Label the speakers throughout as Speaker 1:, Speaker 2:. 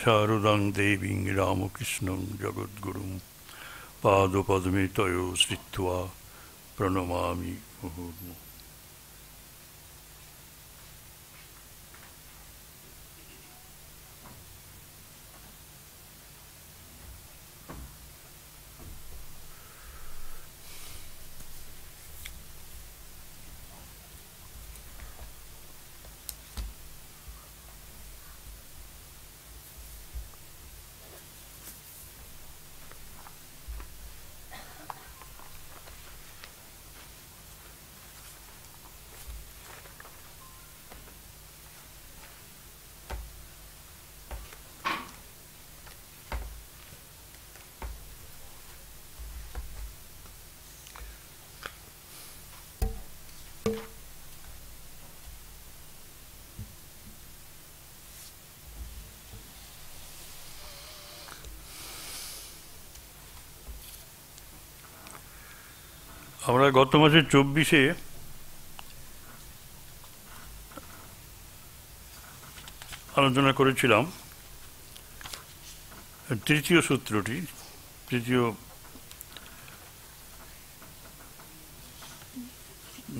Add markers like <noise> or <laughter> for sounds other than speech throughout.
Speaker 1: শারদাং দেবীং রামকৃষ্ণং জগদ্গুরু পাদপদ্মে তয় শ্রিত্বা প্রণমামি মুহুর্মুহ আমরা গত মাসের চব্বিশে আলোচনা করেছিলাম তৃতীয় সূত্রটি তৃতীয়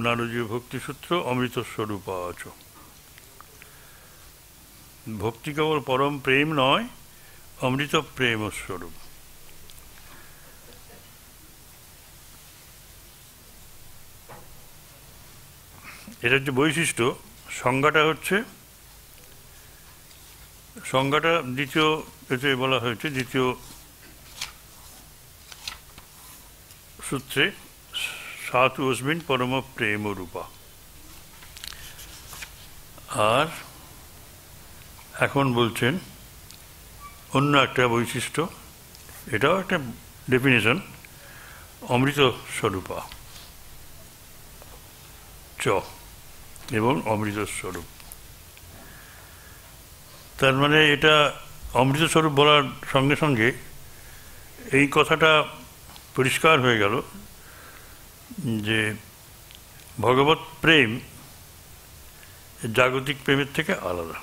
Speaker 1: ভক্তি ভক্তিসূত্র অমৃত স্বরূপ আচ ভক্তি কেবল পরম প্রেম নয় অমৃত প্রেম স্বরূপ এটার যে বৈশিষ্ট্য সংজ্ঞাটা হচ্ছে সংজ্ঞাটা দ্বিতীয় এতে বলা হয়েছে দ্বিতীয় সূত্রে সাতু অসমিন পরম প্রেম রূপা আর এখন বলছেন অন্য একটা বৈশিষ্ট্য এটাও একটা ডেফিনেশন অমৃত স্বরূপা চ এবং অমৃতস্বরূপ তার মানে এটা অমৃতস্বরূপ বলার সঙ্গে সঙ্গে এই কথাটা পরিষ্কার হয়ে গেল যে ভগবত প্রেম জাগতিক প্রেমের থেকে আলাদা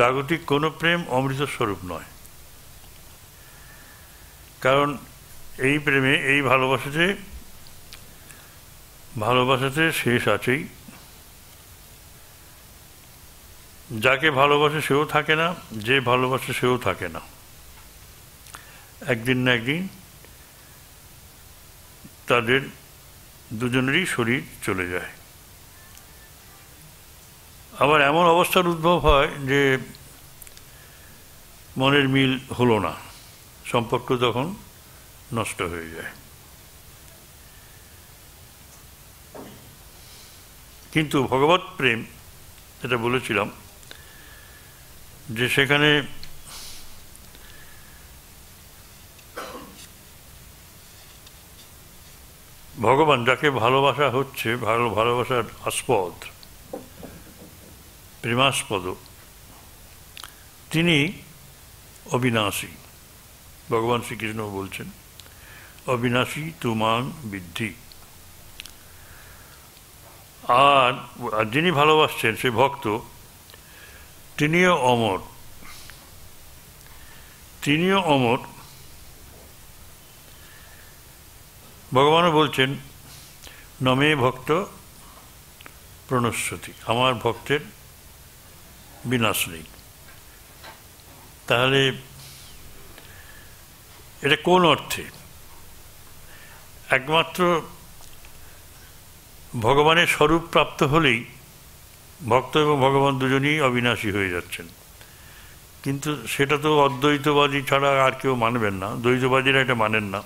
Speaker 1: জাগতিক কোনো প্রেম অমৃতস্বরূপ নয় কারণ এই প্রেমে এই ভালোবাসাতে ভালোবাসাতে শেষ আছেই যাকে ভালোবাসে সেও থাকে না যে ভালোবাসে সেও থাকে না একদিন না একদিন তাদের দুজনেরই শরীর চলে যায় আবার এমন অবস্থার উদ্ভব হয় যে মনের মিল হলো না সম্পর্ক তখন নষ্ট হয়ে যায় কিন্তু ভগবত প্রেম যেটা বলেছিলাম যে সেখানে ভগবান যাকে ভালোবাসা হচ্ছে ভালো ভালোবাসার আস্পদ প্রেমাস্পদ তিনি অবিনাশী ভগবান শ্রীকৃষ্ণ বলছেন অবিনাশী তুমান বৃদ্ধি আর যিনি ভালোবাসছেন সে ভক্ত তিনিও অমর তিনিও অমর ভগবানও বলছেন নমে ভক্ত প্রণশ্রুতি আমার ভক্তের বিনাশ নেই তাহলে এটা কোন অর্থে একমাত্র ভগবানের স্বরূপ প্রাপ্ত হলেই ভক্ত এবং ভগবান দুজনেই অবিনাশী হয়ে যাচ্ছেন কিন্তু সেটা তো অদ্বৈতবাদী ছাড়া আর কেউ মানবেন না দ্বৈতবাদীরা এটা মানেন না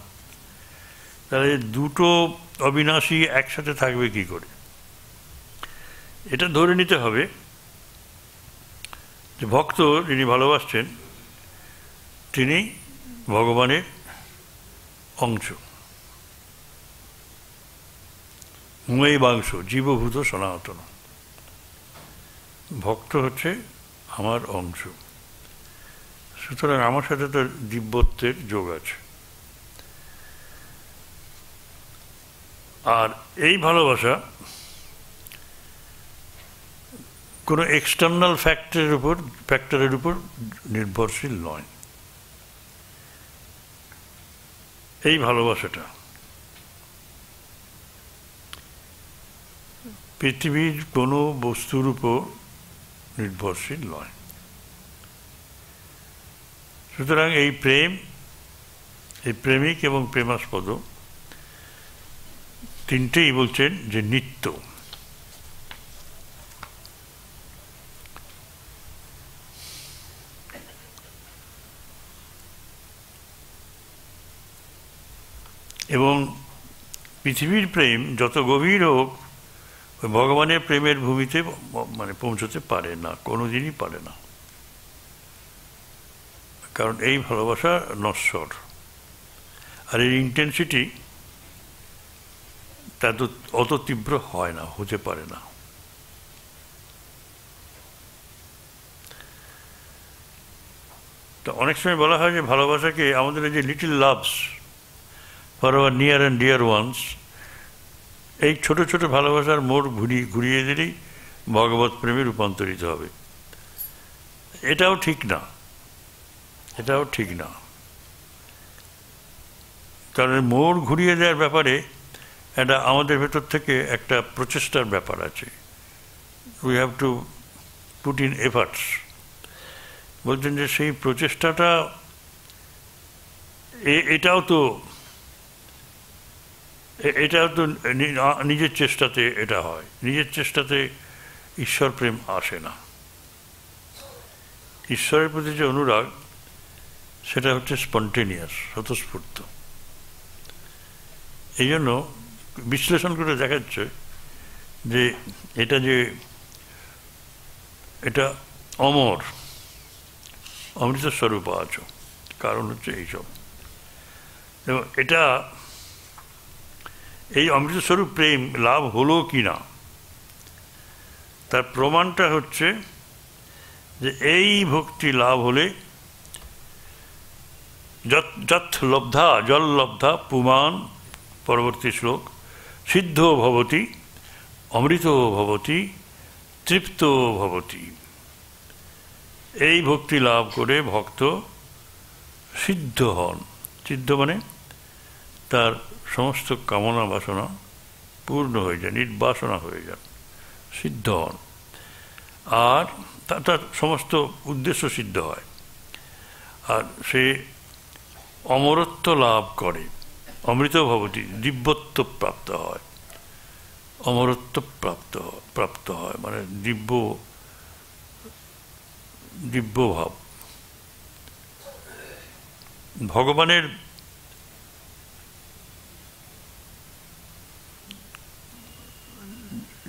Speaker 1: তাহলে দুটো অবিনাশী একসাথে থাকবে কি করে এটা ধরে নিতে হবে যে ভক্ত যিনি ভালোবাসছেন তিনি ভগবানের অংশ মুয়ে বাংশ জীবভূত সনাতন ভক্ত হচ্ছে আমার অংশ সুতরাং আমার সাথে তো দিব্যত্বের যোগ আছে আর এই ভালোবাসা কোনো এক্সটার্নাল ফ্যাক্টরের উপর ফ্যাক্টরের উপর নির্ভরশীল নয় এই ভালোবাসাটা পৃথিবীর কোনো বস্তুর উপর নির্ভরশীল নয় সুতরাং এই প্রেম এই প্রেমিক এবং প্রেমাস্পদ তিনটেই বলছেন যে নিত্য এবং পৃথিবীর প্রেম যত গভীর হোক ভগবানের প্রেমের ভূমিতে মানে পৌঁছতে পারে না কোনোদিনই পারে না কারণ এই ভালোবাসা নশ্বর আর এর ইন্টেন্সিটি তা তো অত তীব্র হয় না হতে পারে না তো অনেক সময় বলা হয় যে ভালোবাসাকে আমাদের যে little loves for our near and dear ones এই ছোট ছোট ভালোবাসার মোড় ঘুরিয়ে ঘুরিয়ে দিলেই ভগবত প্রেমে রূপান্তরিত হবে এটাও ঠিক না এটাও ঠিক না কারণ মোড় ঘুরিয়ে দেওয়ার ব্যাপারে এটা আমাদের ভেতর থেকে একটা প্রচেষ্টার ব্যাপার আছে we have to put in efforts বলছেন যে সেই প্রচেষ্টাটা এটাও তো এটা তো নিজের চেষ্টাতে এটা হয় নিজের চেষ্টাতে ঈশ্বর প্রেম আসে না ঈশ্বরের প্রতি যে অনুরাগ সেটা হচ্ছে স্পন্টেনিয়াস স্বতঃস্ফূর্ত এই জন্য বিশ্লেষণ করে দেখাচ্ছে যে এটা যে এটা অমর অমৃত স্বরূপ আছো কারণ হচ্ছে এইসব এবং এটা এই অমৃতস্বরূপ প্রেম লাভ হলো কি না তার প্রমাণটা হচ্ছে যে এই ভক্তি লাভ হলে যথ লব্ধা জল লব্ধা পুমান পরবর্তী শ্লোক সিদ্ধ ভবতি অমৃত ভবতি তৃপ্ত ভবতি এই ভক্তি লাভ করে ভক্ত সিদ্ধ হন সিদ্ধ মানে তার সমস্ত কামনা বাসনা পূর্ণ হয়ে যায় নির্বাসনা হয়ে যান সিদ্ধ হন আর তার সমস্ত উদ্দেশ্য সিদ্ধ হয় আর সে অমরত্ব লাভ করে অমৃত ভবতী দিব্যত্ব প্রাপ্ত হয় অমরত্ব প্রাপ্ত প্রাপ্ত হয় মানে দিব্য দিব্যভাব ভগবানের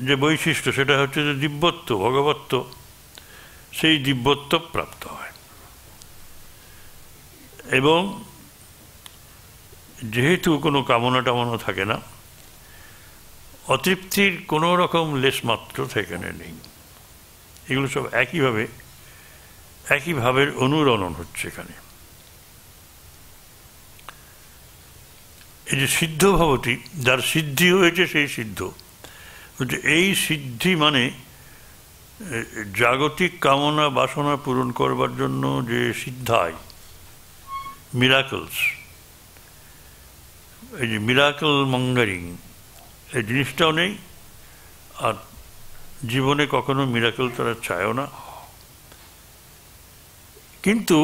Speaker 1: যে বৈশিষ্ট্য সেটা হচ্ছে যে দিব্যত্ব ভগবত্ব সেই দিব্যত্ব প্রাপ্ত হয় এবং যেহেতু কোনো কামনা টামনা থাকে না অতৃপ্তির কোনো রকম লেশমাত্র সেখানে নেই এগুলো সব একইভাবে একইভাবে অনুরণন হচ্ছে এখানে এই যে সিদ্ধ ভবতী যার সিদ্ধি হয়েছে সেই সিদ্ধ এই সিদ্ধি মানে জাগতিক কামনা বাসনা পূরণ করবার জন্য যে সিদ্ধায় মিরাকলস এই যে মিরাকল মঙ্গারিং এই জিনিসটাও নেই আর জীবনে কখনো মিরাকল তারা চায়ও না কিন্তু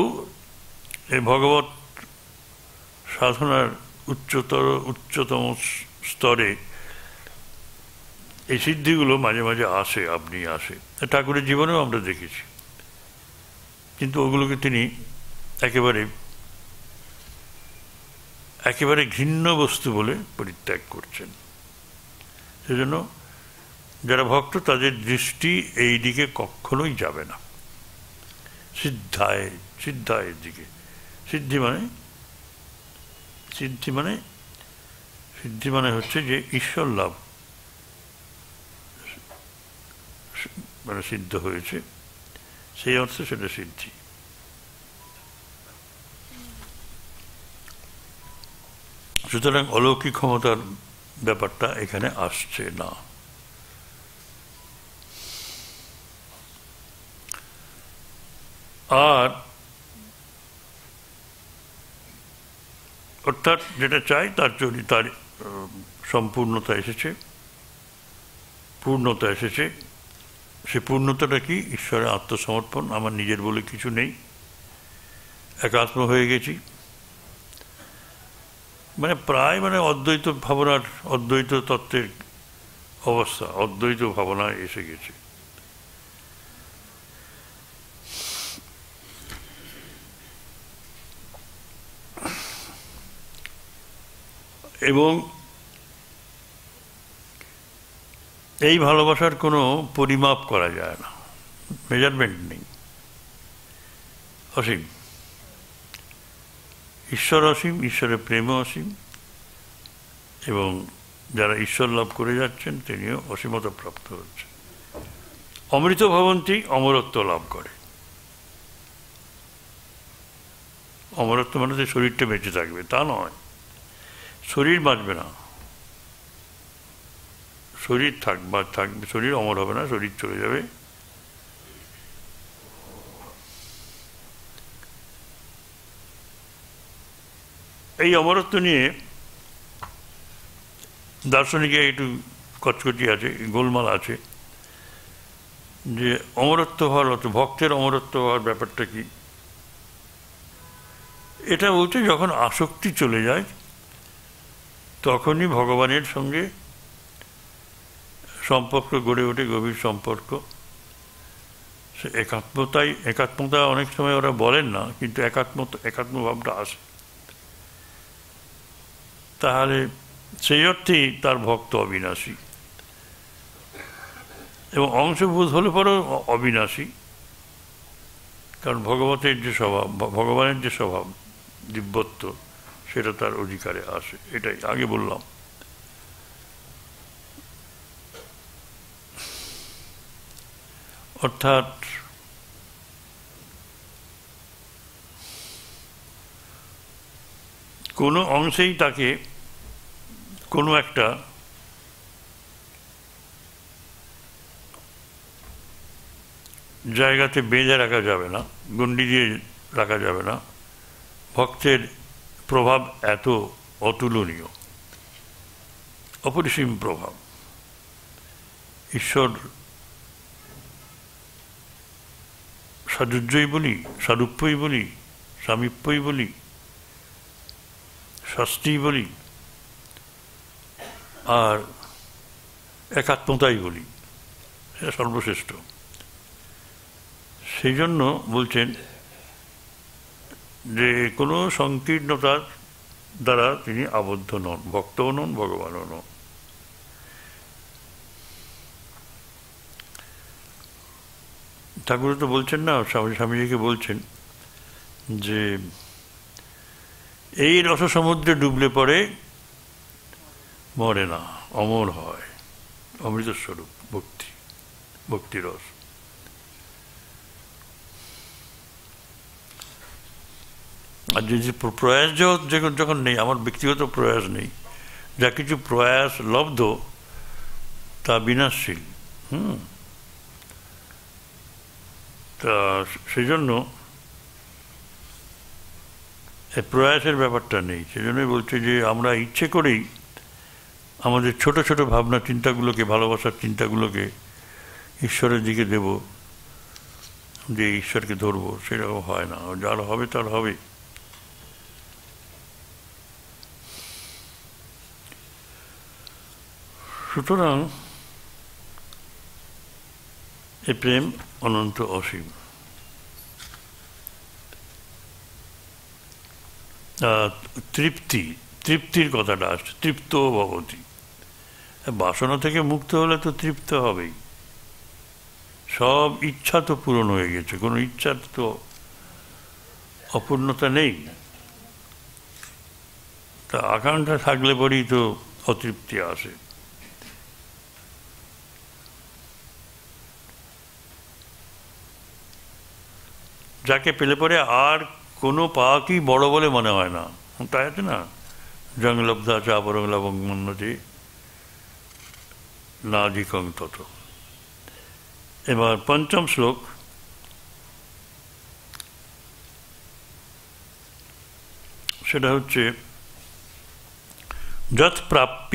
Speaker 1: এই ভগবত সাধনার উচ্চতর উচ্চতম স্তরে এই সিদ্ধিগুলো মাঝে মাঝে আসে আপনি আসে ঠাকুরের জীবনেও আমরা দেখেছি কিন্তু ওগুলোকে তিনি একেবারে একেবারে ঘৃণ্য বস্তু বলে পরিত্যাগ করছেন সেজন্য যারা ভক্ত তাদের দৃষ্টি এই দিকে কখনোই যাবে না সিদ্ধায় সিদ্ধায়ের দিকে সিদ্ধি মানে সিদ্ধি মানে সিদ্ধি মানে হচ্ছে যে ঈশ্বর লাভ মানে সিদ্ধ হয়েছে সেই অর্থে সেটা সিদ্ধি সুতরাং অলৌকিক ক্ষমতার ব্যাপারটা এখানে আসছে না আর অর্থাৎ যেটা চাই তার জন্য তার সম্পূর্ণতা এসেছে পূর্ণতা এসেছে সে পূর্ণতাটা কি ঈশ্বরের আত্মসমর্পণ আমার নিজের বলে কিছু নেই একাত্ম হয়ে গেছি মানে প্রায় মানে অদ্বৈত ভাবনার অদ্বৈত তত্ত্বের অবস্থা অদ্বৈত ভাবনা এসে গেছে এবং এই ভালোবাসার কোনো পরিমাপ করা যায় না মেজারমেন্ট নেই অসীম ঈশ্বর অসীম ঈশ্বরের প্রেমও অসীম এবং যারা ঈশ্বর লাভ করে যাচ্ছেন তিনিও অসীমতা প্রাপ্ত হচ্ছেন অমৃত ভবনটি অমরত্ব লাভ করে অমরত্ব মানে শরীরটা বেঁচে থাকবে তা নয় শরীর বাঁচবে না শরীর থাকবা থাকবে শরীর অমর হবে না শরীর চলে যাবে এই অমরত্ব নিয়ে দার্শনিকে একটু কচকচি আছে গোলমাল আছে যে অমরত্ব হওয়ার অর্থ ভক্তের অমরত্ব হওয়ার ব্যাপারটা কি এটা বলতে যখন আসক্তি চলে যায় তখনই ভগবানের সঙ্গে সম্পর্ক গড়ে ওঠে গভীর সম্পর্ক সে একাত্মতাই একাত্মতা অনেক সময় ওরা বলেন না কিন্তু একাত্মতা একাত্ম ভাবটা আসে তাহলে সেই অর্থেই তার ভক্ত অবিনাশী এবং অংশবোধ হলে পরেও অবিনাশী কারণ ভগবতের যে স্বভাব ভগবানের যে স্বভাব দিব্যত্ব সেটা তার অধিকারে আসে এটাই আগে বললাম অর্থাৎ কোনো অংশেই তাকে কোনো একটা জায়গাতে বেঁধে রাখা যাবে না গুন্ডি দিয়ে রাখা যাবে না ভক্তের প্রভাব এত অতুলনীয় অপরিসীম প্রভাব ঈশ্বর সাধুর্যই বলি সারূপ্যই বলি সামীপ্যই বলি শাস্তিই বলি আর একাত্মতাই বলি সর্বশ্রেষ্ঠ সেই জন্য বলছেন যে কোনো সংকীর্ণতার দ্বারা তিনি আবদ্ধ নন ভক্তও নন ভগবানও নন ঠাকুর তো বলছেন না স্বামীজিকে বলছেন যে এই রস সমুদ্রে ডুবলে পরে মরে না অমর হয় অমৃত স্বরূপ ভক্তি ভক্তিরস আর যে যে প্রয়াস যখন নেই আমার ব্যক্তিগত প্রয়াস নেই যা কিছু প্রয়াস লব্ধ তা বিনাশশীল হুম তা সেই জন্য প্রয়াসের ব্যাপারটা নেই সেজন্যই বলছে যে আমরা ইচ্ছে করেই আমাদের ছোট ছোট ভাবনা চিন্তাগুলোকে ভালোবাসার চিন্তাগুলোকে ঈশ্বরের দিকে দেব যে ঈশ্বরকে ধরবো সেরকম হয় না যার হবে তার হবে সুতরাং এ প্রেম অনন্ত অসীম তৃপ্তি তৃপ্তির কথাটা আসছে তৃপ্ত ভগতি বাসনা থেকে মুক্ত হলে তো তৃপ্ত হবেই সব ইচ্ছা তো পূরণ হয়ে গেছে কোনো ইচ্ছার তো অপূর্ণতা নেই তা আকাঙ্ক্ষা থাকলে পরেই তো অতৃপ্তি আসে যাকে পেলে পরে আর কোনো পাওয়াকেই বড় বলে মনে হয় না তাই আছে না জঙ্গলব্ধা চা পরংলা না জিকং তত এবার পঞ্চম শ্লোক সেটা হচ্ছে যত প্রাপ্য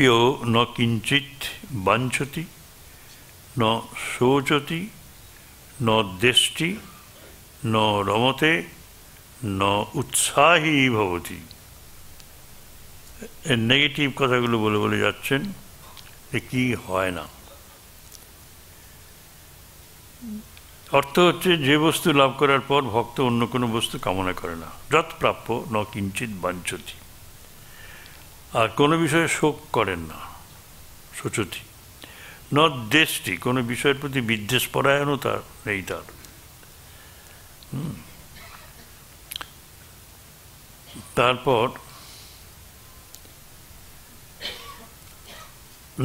Speaker 1: ন কিঞ্চিত বাঞ্ছতি ন শোচতি ন দেশটি ন রমতে ন উৎসাহী ভবতী এর নেগেটিভ কথাগুলো বলে বলে যাচ্ছেন যে কি হয় না অর্থ হচ্ছে যে বস্তু লাভ করার পর ভক্ত অন্য কোনো বস্তু কামনা করে না যত প্রাপ্য ন কিঞ্চিত বাঞ্ছতি আর কোনো বিষয়ে শোক করেন না সোচতি ন দেশটি কোনো বিষয়ের প্রতি বিদ্বেষ পরায়ণও তার নেই তার তারপর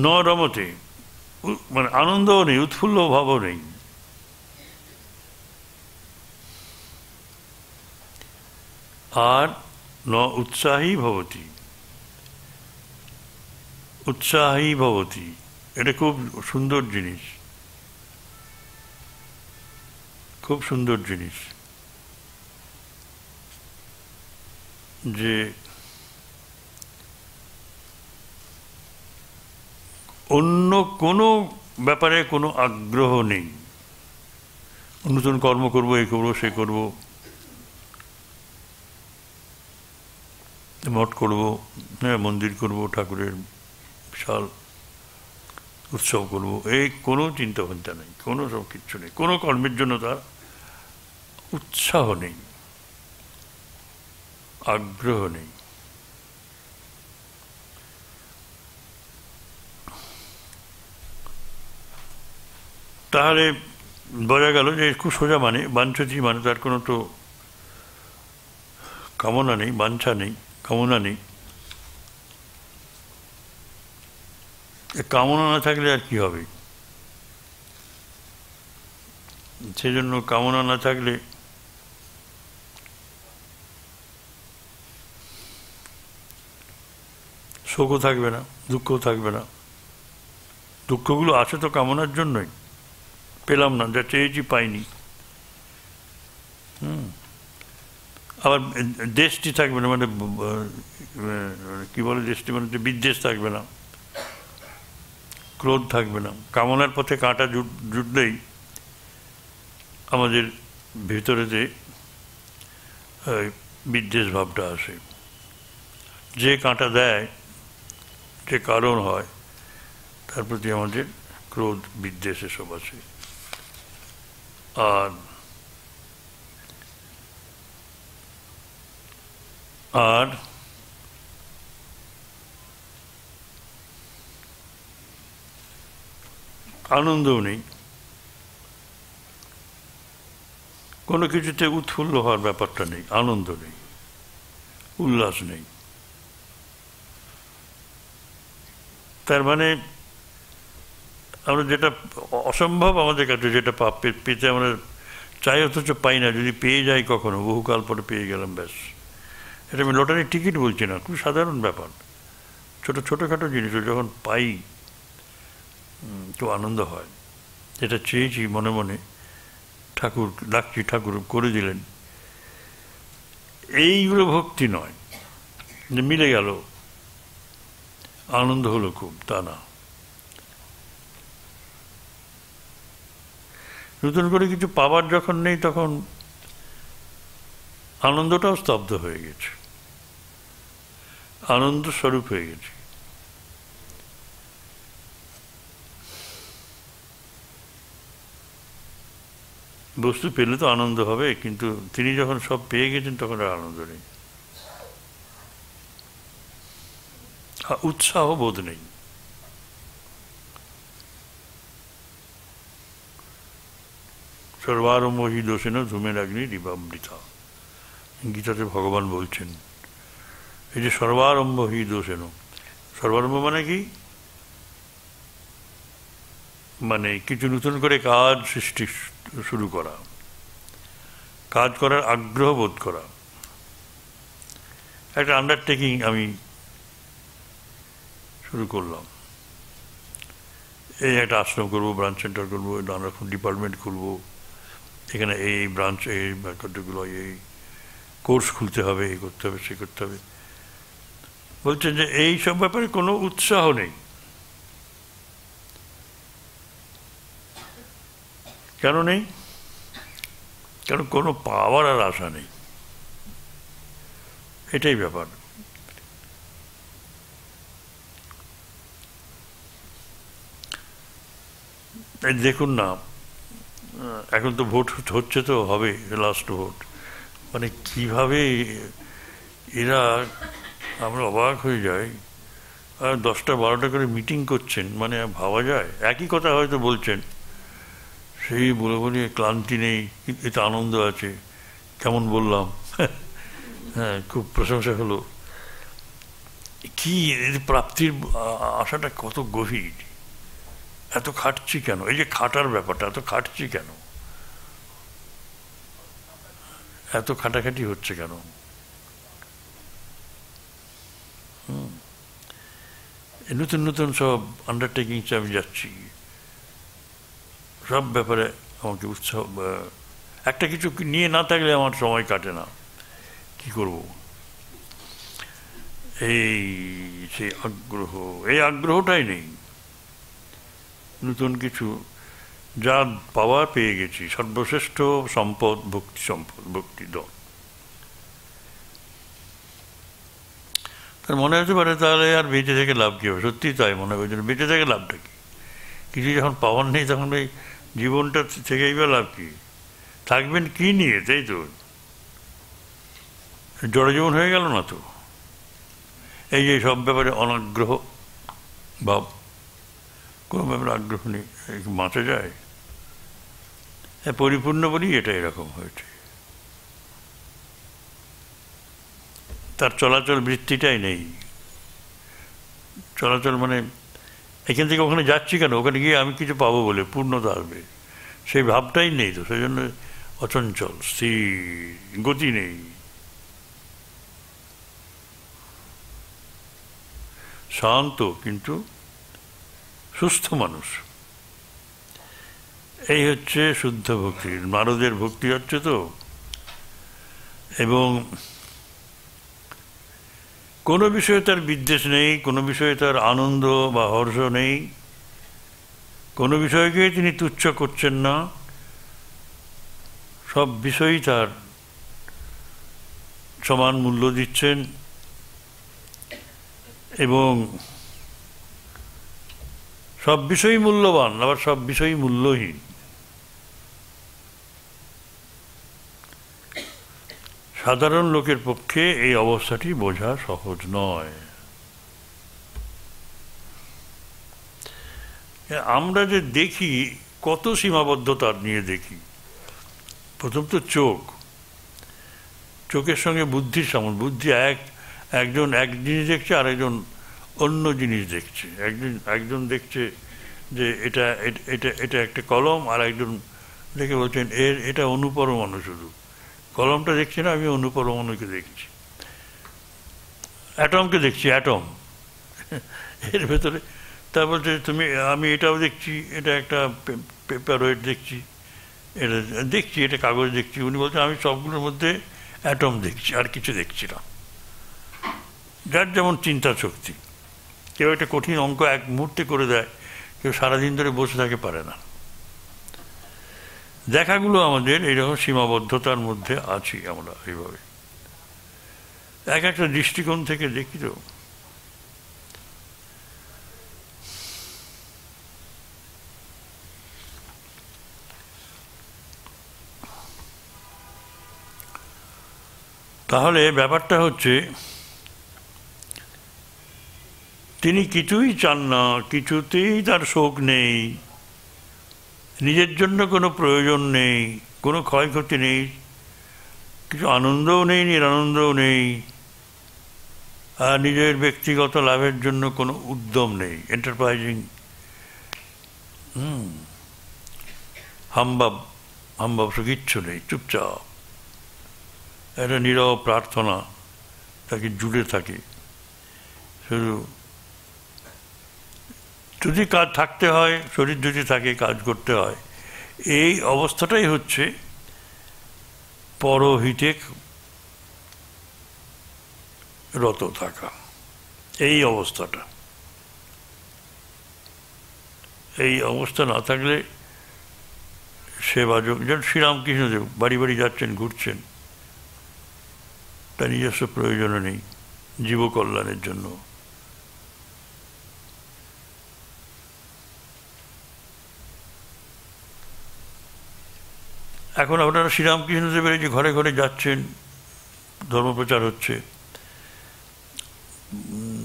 Speaker 1: ন রমতে মানে আনন্দও নেই উৎফুল্ল ভাবও নেই আর ন উৎসাহী ভবতী উৎসাহী ভবতী এটা খুব সুন্দর জিনিস খুব সুন্দর জিনিস যে অন্য কোনো ব্যাপারে কোনো আগ্রহ নেই নতুন কর্ম করব এই করবো সে করব মঠ করব হ্যাঁ মন্দির করব ঠাকুরের বিশাল উৎসব করবো এই কোনো চিন্তাভাবনা নেই কোনো সব কিচ্ছু নেই কোনো কর্মের জন্য তার উৎসাহ নেই আগ্রহ নেই তাহলে বোঝা গেল যে খুব সোজা মানে বাঞ্ছতি মানে তার কোনো তো কামনা নেই বাঞ্ছা নেই কামনা নেই কামনা না থাকলে আর কি হবে সেজন্য কামনা না থাকলে শোকও থাকবে না দুঃখও থাকবে না দুঃখগুলো আসে তো কামনার জন্যই পেলাম না যা চেয়েছি পাইনি হুম আবার দেশটি থাকবে না মানে কি বলে দেশটি মানে বিদ্বেষ থাকবে না ক্রোধ থাকবে না কামনার পথে কাঁটা জুটলেই আমাদের ভিতরে যে বিদ্বেষ ভাবটা আসে যে কাঁটা দেয় যে কারণ হয় তার প্রতি আমাদের ক্রোধ বিদ্বেষ এসব আছে আর আর আনন্দও নেই কোনো কিছুতে উৎফুল্ল হওয়ার ব্যাপারটা নেই আনন্দ নেই উল্লাস নেই তার মানে আমরা যেটা অসম্ভব আমাদের কাছে যেটা পাপ পেতে আমরা চাই অথচ পাই না যদি পেয়ে যাই কখনো বহুকাল পরে পেয়ে গেলাম ব্যাস এটা আমি লটারির টিকিট বলছি না খুব সাধারণ ব্যাপার ছোটো ছোটোখাটো জিনিস যখন পাই তো আনন্দ হয় এটা চেয়েছি মনে মনে ঠাকুর ডাকছি ঠাকুর করে দিলেন এইগুলো ভক্তি নয় যে মিলে গেল আনন্দ হলো খুব তা না নতুন করে কিছু পাবার যখন নেই তখন আনন্দটাও স্তব্ধ হয়ে গেছে আনন্দ স্বরূপ হয়ে গেছে বস্তু পেলে তো আনন্দ হবে কিন্তু তিনি যখন সব পেয়ে গেছেন তখন আর আনন্দ নেই উৎসাহ বোধ নেই সর্বারম্ভী দোষেন ধূমের আগ্নি দিবামৃতা গীতাতে ভগবান বলছেন এই যে সর্বারম্ভী দোষেন সর্বারম্ভ মানে কি মানে কিছু নতুন করে কাজ সৃষ্টির শুরু করা কাজ করার আগ্রহ বোধ করা একটা আন্ডারটেকিং আমি শুরু করলাম এই একটা আশ্রম করব ব্রাঞ্চ সেন্টার করবো নানা রকম ডিপার্টমেন্ট খুলব এখানে এই ব্রাঞ্চ এই কতগুলো এই কোর্স খুলতে হবে এই করতে হবে সে করতে হবে বলছেন যে এই সব ব্যাপারে কোনো উৎসাহ নেই কেন নেই কারণ কোনো পাওয়ার আর আশা নেই এটাই ব্যাপার দেখুন না এখন তো ভোট হচ্ছে তো হবে লাস্ট ভোট মানে কিভাবে এরা আমরা অবাক হয়ে যাই আর দশটা বারোটা করে মিটিং করছেন মানে ভাবা যায় একই কথা হয়তো বলছেন সেই বলে বলি ক্লান্তি নেই এটা আনন্দ আছে কেমন বললাম <laughs> হ্যাঁ খুব প্রশংসা হলো কি প্রাপ্তির আশাটা কত গভীর এত খাটছি কেন এই যে খাটার ব্যাপারটা এত খাটছি কেন এত খাটাখাটি হচ্ছে কেন নতুন নতুন সব আন্ডারটেকিংসে আমি যাচ্ছি সব ব্যাপারে আমাকে উৎসাহ একটা কিছু নিয়ে না থাকলে আমার সময় কাটে না কি করব এই সেই আগ্রহ এই আগ্রহটাই নেই নতুন কিছু যা পাওয়া পেয়ে গেছি সর্বশ্রেষ্ঠ সম্পদ ভক্তি সম্পদ ভক্তি দল তার মনে হতে পারে তাহলে আর বেঁচে থেকে লাভ কী হবে সত্যি তাই মনে হয় বেঁচে থেকে লাভটা কি কিছু যখন পাওয়ার নেই তখন ওই জীবনটা থেকেই বা লাভ কি থাকবেন কি নিয়ে তাই তো জড়জীবন হয়ে গেল না তো এই যে সব ব্যাপারে অনাগ্রহ ভাব কোনো ব্যাপারে আগ্রহ নেই বাঁচা যায় হ্যাঁ পরিপূর্ণ বলি এটা এরকম হয়েছে তার চলাচল বৃত্তিটাই নেই চলাচল মানে এখান থেকে ওখানে যাচ্ছি কেন ওখানে গিয়ে আমি কিছু পাবো বলে পূর্ণতা আসবে সেই ভাবটাই নেই তো সেই জন্য অচঞ্চল স্থির গতি নেই শান্ত কিন্তু সুস্থ মানুষ এই হচ্ছে শুদ্ধ ভক্তি নারদের ভক্তি হচ্ছে তো এবং কোনো বিষয়ে তার বিদ্বেষ নেই কোনো বিষয়ে তার আনন্দ বা হর্ষ নেই কোনো বিষয়কে তিনি তুচ্ছ করছেন না সব বিষয়ই তার সমান মূল্য দিচ্ছেন এবং সব বিষয়ই মূল্যবান আবার সব বিষয়ই মূল্যহীন সাধারণ লোকের পক্ষে এই অবস্থাটি বোঝা সহজ নয় আমরা যে দেখি কত সীমাবদ্ধতা নিয়ে দেখি প্রথম তো চোখ চোখের সঙ্গে বুদ্ধির সামন বুদ্ধি এক একজন এক জিনিস দেখছে আর একজন অন্য জিনিস দেখছে একজন একজন দেখছে যে এটা এটা এটা একটা কলম আর একজন দেখে বলছেন এর এটা অনুপরমাণু শুধু কলমটা দেখছি না আমি অনুপরমাণুকে দেখছি অ্যাটমকে দেখছি অ্যাটম এর ভেতরে তার বলছে তুমি আমি এটাও দেখছি এটা একটা পেপার ওয়েট দেখছি এটা দেখছি এটা কাগজ দেখছি উনি বলছেন আমি সবগুলোর মধ্যে অ্যাটম দেখছি আর কিছু দেখছি না যার যেমন চিন্তা শক্তি কেউ একটা কঠিন অঙ্ক এক মুহূর্তে করে দেয় কেউ সারাদিন ধরে বসে থাকে পারে না দেখাগুলো আমাদের এইরকম সীমাবদ্ধতার মধ্যে আছি আমরা এইভাবে এক একটা দৃষ্টিকোণ থেকে দেখি তো তাহলে ব্যাপারটা হচ্ছে তিনি কিছুই চান না কিছুতেই তার শোক নেই নিজের জন্য কোনো প্রয়োজন নেই কোনো ক্ষয়ক্ষতি নেই কিছু আনন্দও নেই নিরানন্দও নেই আর নিজের ব্যক্তিগত লাভের জন্য কোনো উদ্যম নেই এন্টারপ্রাইজিং হাম্বাব হাম্বাব কিচ্ছু নেই চুপচাপ একটা নীরব প্রার্থনা তাকে জুড়ে থাকে শুধু যদি কাজ থাকতে হয় শরীর যদি থাকে কাজ করতে হয় এই অবস্থাটাই হচ্ছে পরহিতে রত থাকা এই অবস্থাটা এই অবস্থা না থাকলে সেবা যোগ যেন শ্রীরামকৃষ্ণদেব বাড়ি বাড়ি যাচ্ছেন ঘুরছেন তার নিজস্ব প্রয়োজনও নেই জীবকল্যাণের জন্য এখন আপনারা শ্রীরামকৃষ্ণদেবের যে ঘরে ঘরে যাচ্ছেন ধর্ম প্রচার হচ্ছে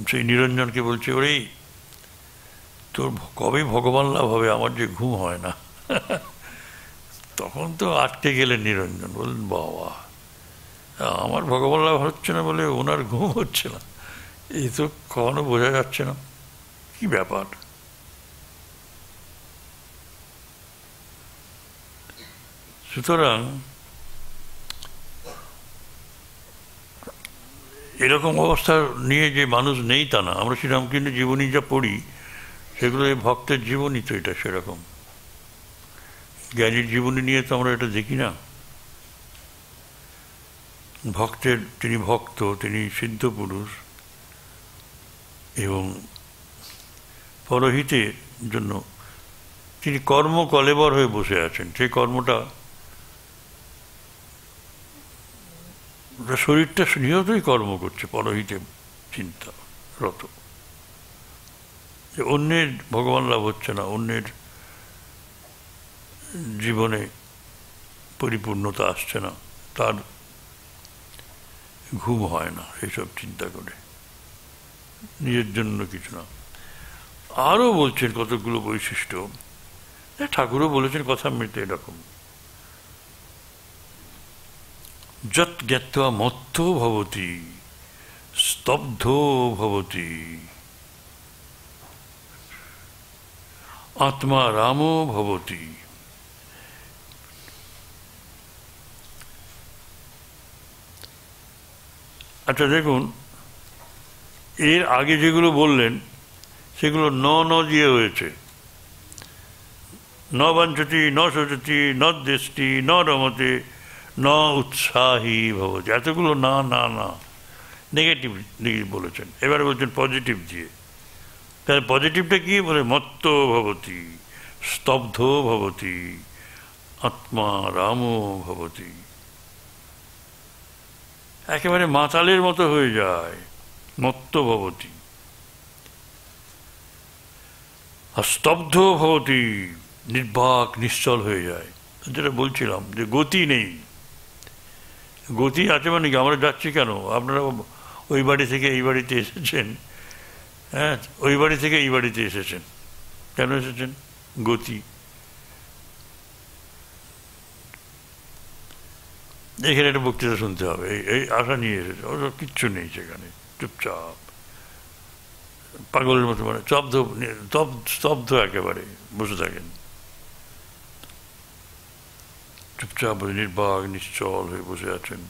Speaker 1: সেই নিরঞ্জনকে বলছে ওরে তোর কবে ভগবান লাভ হবে আমার যে ঘুম হয় না <laughs> তখন তো আটকে গেলেন নিরঞ্জন বললেন বাবা আমার ভগবান লাভ হচ্ছে না বলে ওনার ঘুম হচ্ছে না এই তো কখনো বোঝা যাচ্ছে না কি ব্যাপার সুতরাং এরকম অবস্থা নিয়ে যে মানুষ নেই তা না আমরা শ্রীরামকৃষ্ণের জীবনী যা পড়ি সেগুলো এই ভক্তের জীবনই তো এটা সেরকম জ্ঞানীর জীবনী নিয়ে তো আমরা এটা দেখি না ভক্তের তিনি ভক্ত তিনি সিদ্ধ পুরুষ এবং পরহিতের জন্য তিনি কর্ম কলেবর হয়ে বসে আছেন সেই কর্মটা ওটা শরীরটা নিহতই কর্ম করছে পরহিতে চিন্তা রত যে অন্যের ভগবান লাভ হচ্ছে না অন্যের জীবনে পরিপূর্ণতা আসছে না তার ঘুম হয় না এইসব চিন্তা করে নিজের জন্য কিছু না আরও বলছেন কতগুলো বৈশিষ্ট্য ঠাকুরও বলেছেন কথা মৃত্যু এরকম যত মত্ত ভবতি স্তব্ধ ভবতি আত্মা রাম ভবতি আচ্ছা দেখুন এর আগে যেগুলো বললেন সেগুলো ন ন দিয়ে হয়েছে ন বাঞ্ছতি ন সচতি ন দৃষ্টি ন রমতে ন উৎসাহী ভবতি এতগুলো না না না নেগেটিভ নেগেটিভ বলেছেন এবারে বলছেন পজিটিভ দিয়ে তাহলে পজিটিভটা কি বলে মত্ত ভবতী স্তব্ধ ভবতি আত্মা রাম ভবতী একেবারে মাতালের মতো হয়ে যায় মত্ত আর স্তব্ধ ভবতি নির্বাক নিশ্চল হয়ে যায় যেটা বলছিলাম যে গতি নেই গতি আছে মানে কি আমরা যাচ্ছি কেন আপনারা ওই বাড়ি থেকে এই বাড়িতে এসেছেন হ্যাঁ ওই বাড়ি থেকে এই বাড়িতে এসেছেন কেন এসেছেন গতি এখানে একটা বক্তৃতা শুনতে হবে এই আশা নিয়ে এসেছে ওসব কিচ্ছু নেই সেখানে চুপচাপ পাগলের মতো মানে স্তব্ধ স্তব্ধ একেবারে বসে থাকেন চুপচাপ নির্বাক নিশ্চল হয়ে বসে আছেন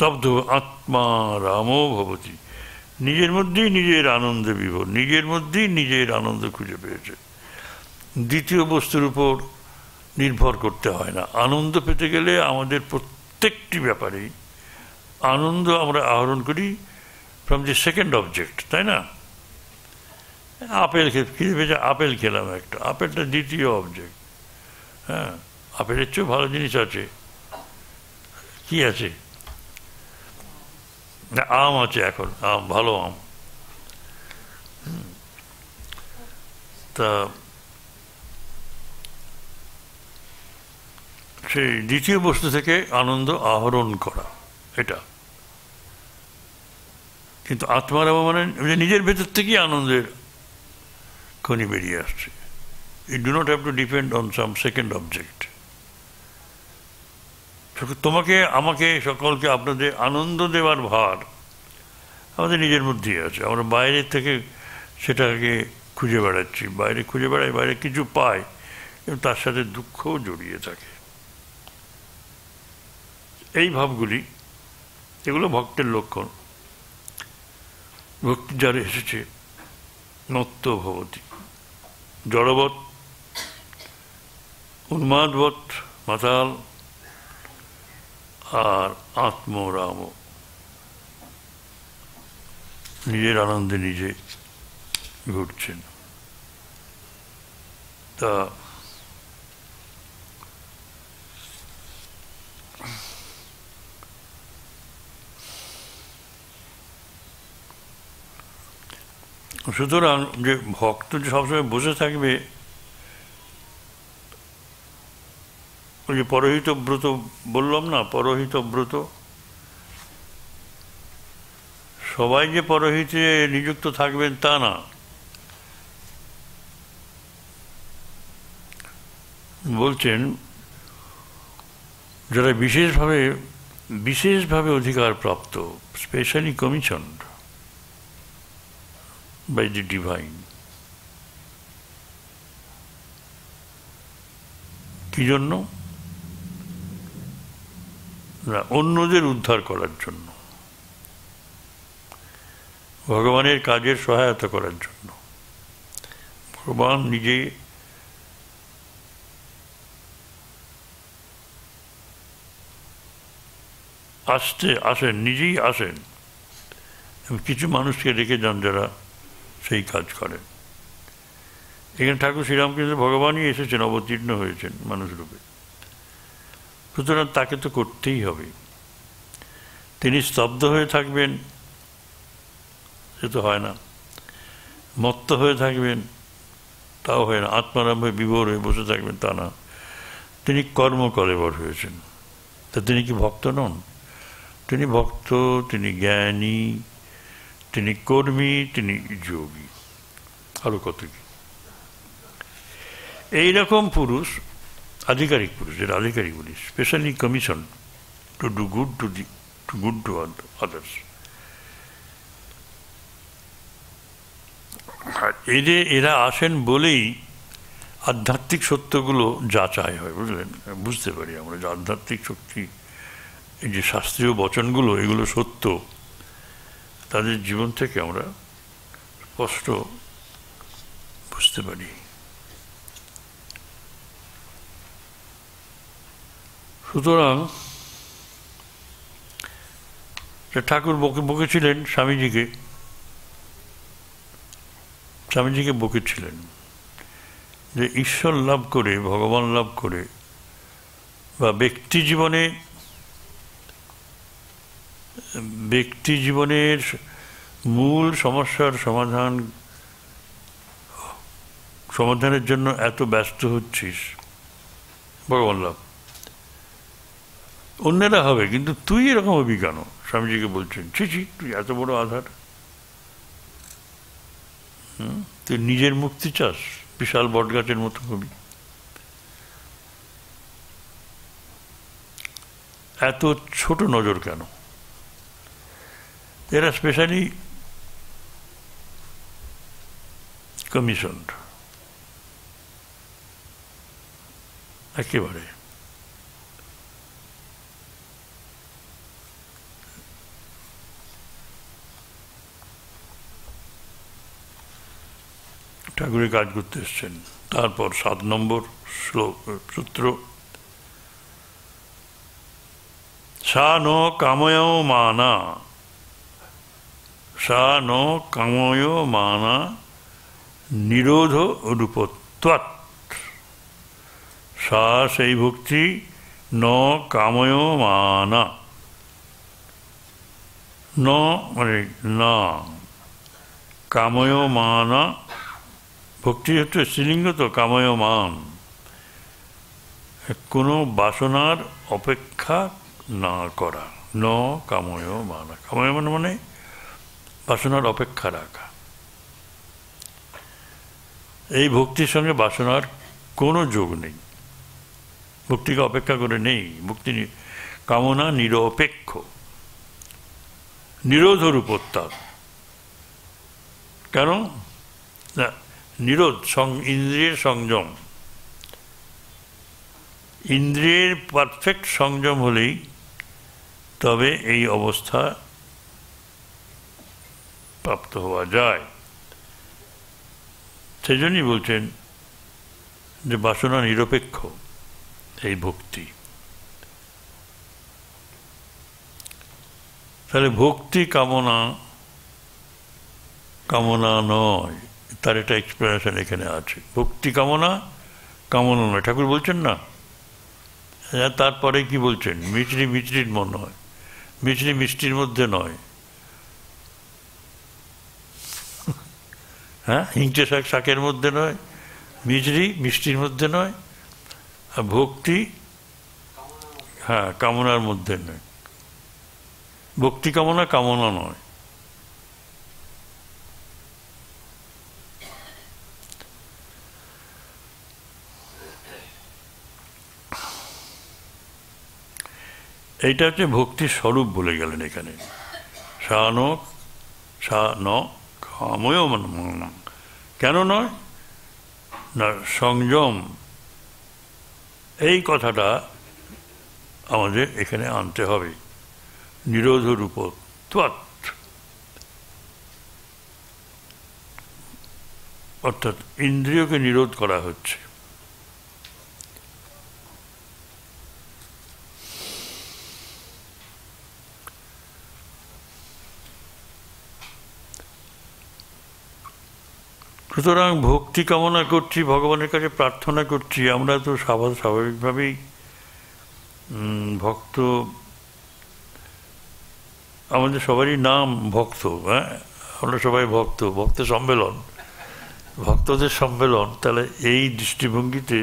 Speaker 1: তব্ধ আত্মা রাম ভবতী নিজের মধ্যেই নিজের আনন্দে বিভোর নিজের মধ্যেই নিজের আনন্দ খুঁজে পেয়েছে দ্বিতীয় বস্তুর উপর নির্ভর করতে হয় না আনন্দ পেতে গেলে আমাদের প্রত্যেকটি ব্যাপারেই আনন্দ আমরা আহরণ করি ফ্রম দি সেকেন্ড অবজেক্ট তাই না আপেল খেয়ে খিদে পেয়েছে আপেল খেলাম একটা আপেলটা দ্বিতীয় অবজেক্ট হ্যাঁ আপেলের চেয়েও ভালো জিনিস আছে কি আছে আম আছে এখন আম ভালো আম তা সেই দ্বিতীয় বস্তু থেকে আনন্দ আহরণ করা এটা কিন্তু আত্মার মানে নিজের ভেতর থেকেই আনন্দের খনি বেরিয়ে আসছে you do not have to depend on some second object তোমাকে আমাকে সকলকে আপনাদের আনন্দ দেওয়ার ভার আমাদের নিজের মধ্যেই আছে আমরা বাইরে থেকে সেটাকে খুঁজে বেড়াচ্ছি বাইরে খুঁজে বেড়াই বাইরে কিছু পাই এবং তার সাথে দুঃখও জড়িয়ে থাকে এই ভাবগুলি এগুলো ভক্তের লক্ষণ ভক্তি যারা এসেছে নত্য ভবতী জড়বত উন্মাদবট মাতাল আর আত্মরাম নিজের আনন্দে নিজে ঘুরছেন তা সুতরাং যে ভক্ত যে সবসময় বসে থাকবে ওই যে পরোহিত ব্রত বললাম না পরোহিত ব্রত সবাই যে পরোহিতে নিযুক্ত থাকবেন তা না বলছেন যারা বিশেষভাবে বিশেষভাবে অধিকার প্রাপ্ত specially commission by the divine কি জন্য না অন্যদের উদ্ধার করার জন্য ভগবানের কাজের সহায়তা করার জন্য ভগবান নিজে আসতে আসেন নিজেই আসেন কিছু মানুষকে রেখে যান যারা সেই কাজ করেন এখানে ঠাকুর শ্রীরামকৃষ্ণ ভগবানই এসেছেন অবতীর্ণ হয়েছেন মানুষ রূপে সুতরাং তাকে তো করতেই হবে তিনি স্তব্ধ হয়ে থাকবেন সে তো হয় না মত্ত হয়ে থাকবেন তাও হয় না হয়ে বিভোর হয়ে বসে থাকবেন তা না তিনি কর্ম করে বর হয়েছেন তা তিনি কি ভক্ত নন তিনি ভক্ত তিনি জ্ঞানী তিনি কর্মী তিনি যোগী আরো কত কি এইরকম পুরুষ আধিকারিক police, আধিকারিক police specially commission to do good to the to good to others আর এই যে এরা আসেন বলেই আধ্যাত্মিক সত্যগুলো যা চাই হয় বুঝলেন বুঝতে পারি আমরা যে আধ্যাত্মিক শক্তি এই যে শাস্ত্রীয় বচনগুলো এগুলো সত্য তাদের জীবন থেকে আমরা স্পষ্ট বুঝতে পারি সুতরাং ঠাকুর বকে বকেছিলেন স্বামীজিকে স্বামীজিকে বকেছিলেন যে ঈশ্বর লাভ করে ভগবান লাভ করে বা ব্যক্তি জীবনে ব্যক্তি জীবনের মূল সমস্যার সমাধান সমাধানের জন্য এত ব্যস্ত হচ্ছিস ভগবান লাভ অন্যেরা হবে কিন্তু তুই এরকম হবি কেন স্বামীজিকে বলছেন ছি ছি তুই এত বড় আধার তুই নিজের মুক্তি চাস বিশাল বটগাছের মতো হবি এত ছোট নজর কেন এরা স্পেশালি কমিশন একেবারে ঠাকুরের কাজ করতে এসছেন তারপর সাত নম্বর শ্লোক সূত্র সা ন কাময় মানা সা ন কাময় মানা নিরোধ রূপত্বাত সা সেই ভক্তি ন কাময় মানা ন মানে না কাময় মানা ভক্তি হচ্ছে শ্রীলিঙ্গত কামায়মান কোনো বাসনার অপেক্ষা না করা ন কাময় মান কামায়মান মানে বাসনার অপেক্ষা রাখা এই ভক্তির সঙ্গে বাসনার কোনো যোগ নেই ভক্তিকে অপেক্ষা করে নেই ভক্তি কামনা নিরপেক্ষ নিরোধ রূপত্যাগ কেন নিরোধ ইন্দ্রিয়ের সংযম ইন্দ্রিয়ের পারফেক্ট সংযম হলেই তবে এই অবস্থা প্রাপ্ত হওয়া যায় সেজন্যই বলছেন যে বাসনা নিরপেক্ষ এই ভক্তি তাহলে ভক্তি কামনা কামনা নয় তার এটা এক্সপ্লেনেশন এখানে আছে ভক্তি কামনা কামনা নয় ঠাকুর বলছেন না হ্যাঁ তারপরে কি বলছেন মিচরি মিচরির মন নয় মিচরি মিষ্টির মধ্যে নয় হ্যাঁ হিংচে শাক শাকের মধ্যে নয় মিচরি মিষ্টির মধ্যে নয় আর ভক্তি হ্যাঁ কামনার মধ্যে নয় ভক্তি কামনা কামনা নয় এইটা হচ্ছে ভক্তির স্বরূপ বলে গেলেন এখানে সান কেন নয় না সংযম এই কথাটা আমাদের এখানে আনতে হবে নিরোধ রূপ অর্থাৎ ইন্দ্রিয়কে নিরোধ করা হচ্ছে সুতরাং ভক্তি কামনা করছি ভগবানের কাছে প্রার্থনা করছি আমরা তো স্বাভাবিকভাবেই ভক্ত আমাদের সবারই নাম ভক্ত হ্যাঁ আমরা সবাই ভক্ত ভক্ত সম্মেলন ভক্তদের সম্মেলন তাহলে এই দৃষ্টিভঙ্গিতে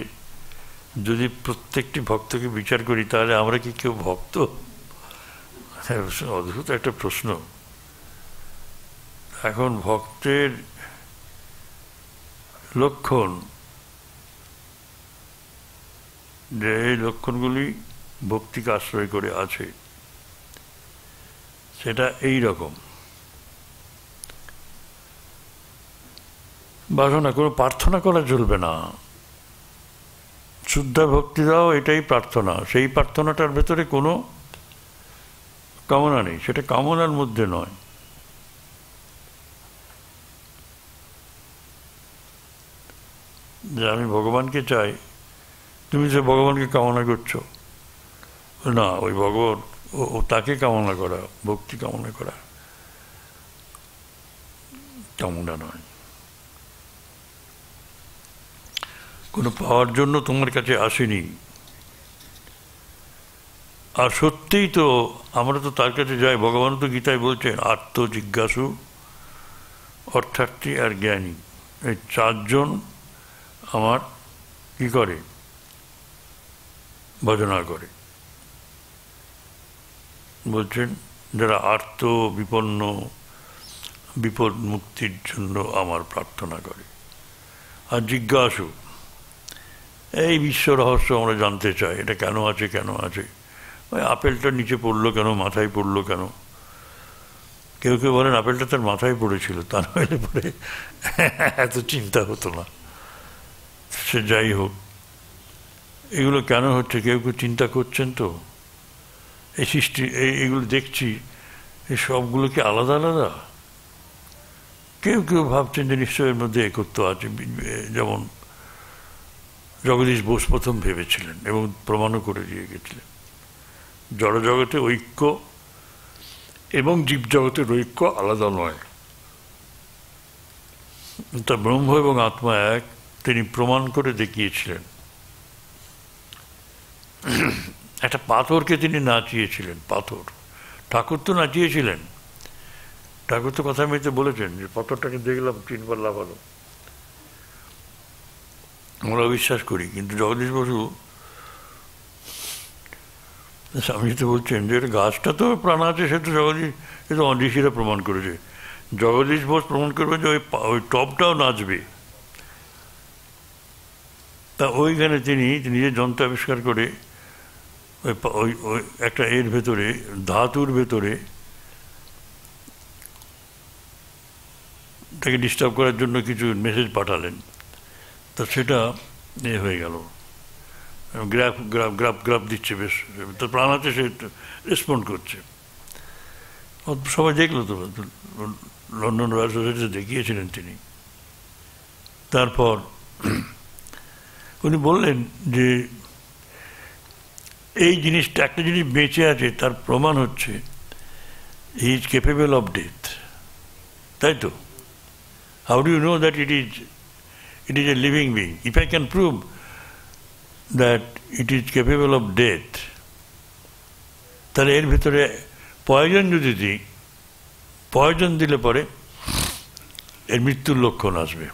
Speaker 1: যদি প্রত্যেকটি ভক্তকে বিচার করি তাহলে আমরা কি কেউ ভক্ত হ্যাঁ, অদ্ভুত একটা প্রশ্ন এখন ভক্তের লক্ষণ যে এই লক্ষণগুলি ভক্তিকে আশ্রয় করে আছে সেটা এই রকম বাসনা কোনো প্রার্থনা করা চলবে না শুদ্ধা ভক্তি দাও এটাই প্রার্থনা সেই প্রার্থনাটার ভেতরে কোনো কামনা নেই সেটা কামনার মধ্যে নয় যে আমি ভগবানকে চাই তুমি যে ভগবানকে কামনা করছো না ওই ভগবান ও তাকে কামনা করা ভক্তি কামনা করা কামনা নয় কোনো পাওয়ার জন্য তোমার কাছে আসেনি আর সত্যিই তো আমরা তো তার কাছে যাই ভগবান তো গীতায় বলছেন আত্মজিজ্ঞাসু অর্থার্থী আর জ্ঞানী এই চারজন আমার কি করে ভজনা করে বলছেন যারা আর্ত বিপন্ন বিপদ মুক্তির জন্য আমার প্রার্থনা করে আর জিজ্ঞাসু এই বিশ্ব রহস্য আমরা জানতে চাই এটা কেন আছে কেন আছে ওই আপেলটা নিচে পড়লো কেন মাথায় পড়লো কেন কেউ কেউ বলেন আপেলটা তার মাথায় পড়েছিল তা নইলে পরে এত চিন্তা হতো না সে যাই হোক এগুলো কেন হচ্ছে কেউ কেউ চিন্তা করছেন তো এই সৃষ্টি এইগুলো দেখছি এই সবগুলো কি আলাদা আলাদা কেউ কেউ ভাবছেন যে নিশ্চয়ের মধ্যে একত্র আছে যেমন জগদীশ বোস প্রথম ভেবেছিলেন এবং প্রমাণও করে দিয়ে গেছিলেন জড়জগতে ঐক্য এবং জীবজগতের ঐক্য আলাদা নয় তা ব্রহ্ম এবং আত্মা এক তিনি প্রমাণ করে দেখিয়েছিলেন একটা পাথরকে তিনি নাচিয়েছিলেন পাথর ঠাকুর তো নাচিয়েছিলেন ঠাকুর তো কথা মেয়েতে বলেছেন যে পাথরটাকে দেখলাম তিনবার লাভালো আমরা বিশ্বাস করি কিন্তু জগদীশ বসু স্বামীজি তো বলছেন যে গাছটা তো প্রাণ আছে সে তো জগদীশ সে তো অন্ডিসিরা প্রমাণ করেছে জগদীশ বোস প্রমাণ করবে যে ওই ওই টপটাও নাচবে তা ওইখানে তিনি নিজে যন্ত্র আবিষ্কার করে ওই ওই একটা এর ভেতরে ধাতুর ভেতরে তাকে ডিস্টার্ব করার জন্য কিছু মেসেজ পাঠালেন তা সেটা এ হয়ে গেল গ্রাফ গ্রাফ গ্রাফ গ্রাফ দিচ্ছে বেশ তো প্রাণ আছে সে রেসপন্ড করছে সবাই দেখলো তো লন্ডন রয়্যাল সোসাইটিতে দেখিয়েছিলেন তিনি তারপর উনি বললেন যে এই জিনিসটা একটা জিনিস বেঁচে আছে তার প্রমাণ হচ্ছে he is capable of death তাই তো how do you know that it is it is a living being if I can prove that it is capable of death তাহলে এর ভিতরে পয়জন যদি দিই পয়জন দিলে পরে এর মৃত্যুর লক্ষণ আসবে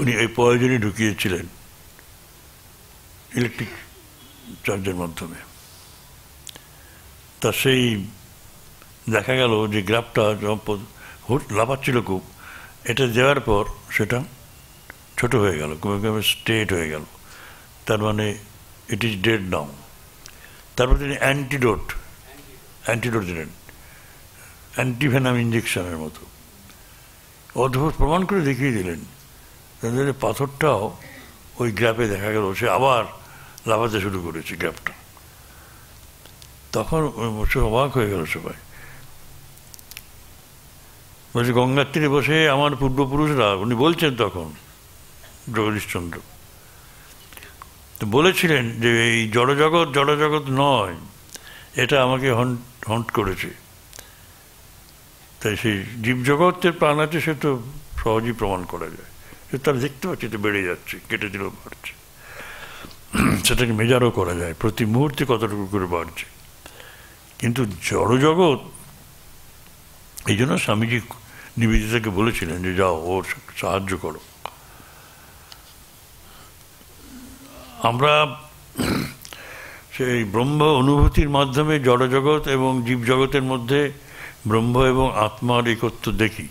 Speaker 1: উনি এই পয়োজনই ঢুকিয়েছিলেন ইলেকট্রিক চার্জের মাধ্যমে তা সেই দেখা গেল যে গ্রাফটা হুট লাফাচ্ছিল খুব এটা দেওয়ার পর সেটা ছোট হয়ে গেল কমে কমে স্ট্রেট হয়ে গেল তার মানে ইট ইজ ডেড নাও তারপর তিনি অ্যান্টিডোট অ্যান্টিডোট দিলেন অ্যান্টিভেনাম ইঞ্জেকশনের মতো অদ্ভুত প্রমাণ করে দেখিয়ে দিলেন তাদের পাথরটাও ওই গ্যাপে দেখা গেল সে আবার লাফাতে শুরু করেছে গ্যাপটা তখন সে অবাক হয়ে গেল সবাই বলছে গঙ্গার তীরে বসে আমার পূর্বপুরুষরা উনি বলছেন তখন জগদীশচন্দ্র তো বলেছিলেন যে এই জড়জগৎ জড়জগৎ নয় এটা আমাকে হন্ট হন্ট করেছে তাই সেই জীবজগতের প্রাণ আছে সে তো সহজেই প্রমাণ করা যায় কিন্তু আমি দেখতে পাচ্ছি এটা বেড়ে যাচ্ছে কেটে দিলেও বাড়ছে সেটাকে মেজারও করা যায় প্রতি মুহূর্তে কতটুকু করে বাড়ছে কিন্তু জড় জগৎ এই জন্য স্বামীজি নিবেদিতাকে বলেছিলেন যে যাও ওর সাহায্য করো আমরা সেই ব্রহ্ম অনুভূতির মাধ্যমে জড়জগৎ এবং জীবজগতের মধ্যে ব্রহ্ম এবং আত্মার একত্ব দেখি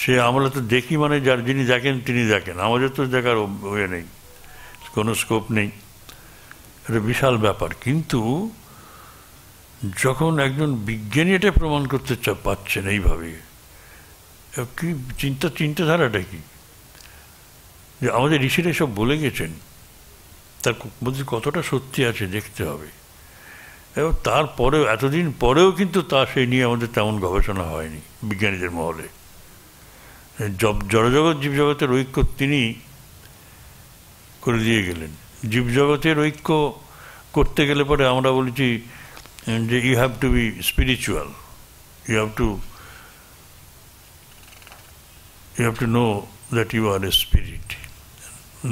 Speaker 1: সে আমরা তো দেখি মানে যার যিনি দেখেন তিনি দেখেন আমাদের তো দেখার ইয়ে নেই কোনো স্কোপ নেই এটা বিশাল ব্যাপার কিন্তু যখন একজন বিজ্ঞানী এটা প্রমাণ করতে চা পাচ্ছেন এইভাবে কি চিন্তা চিন্তাধারাটা কি যে আমাদের ঋষিরা সব বলে গেছেন তার মধ্যে কতটা সত্যি আছে দেখতে হবে এবং তারপরেও এতদিন পরেও কিন্তু তা সেই নিয়ে আমাদের তেমন গবেষণা হয়নি বিজ্ঞানীদের মহলে জড়জগৎ জীবজগতের ঐক্য তিনি করে দিয়ে গেলেন জীবজগতের ঐক্য করতে গেলে পরে আমরা বলেছি যে you have to be spiritual you have to you have to know that you are a spirit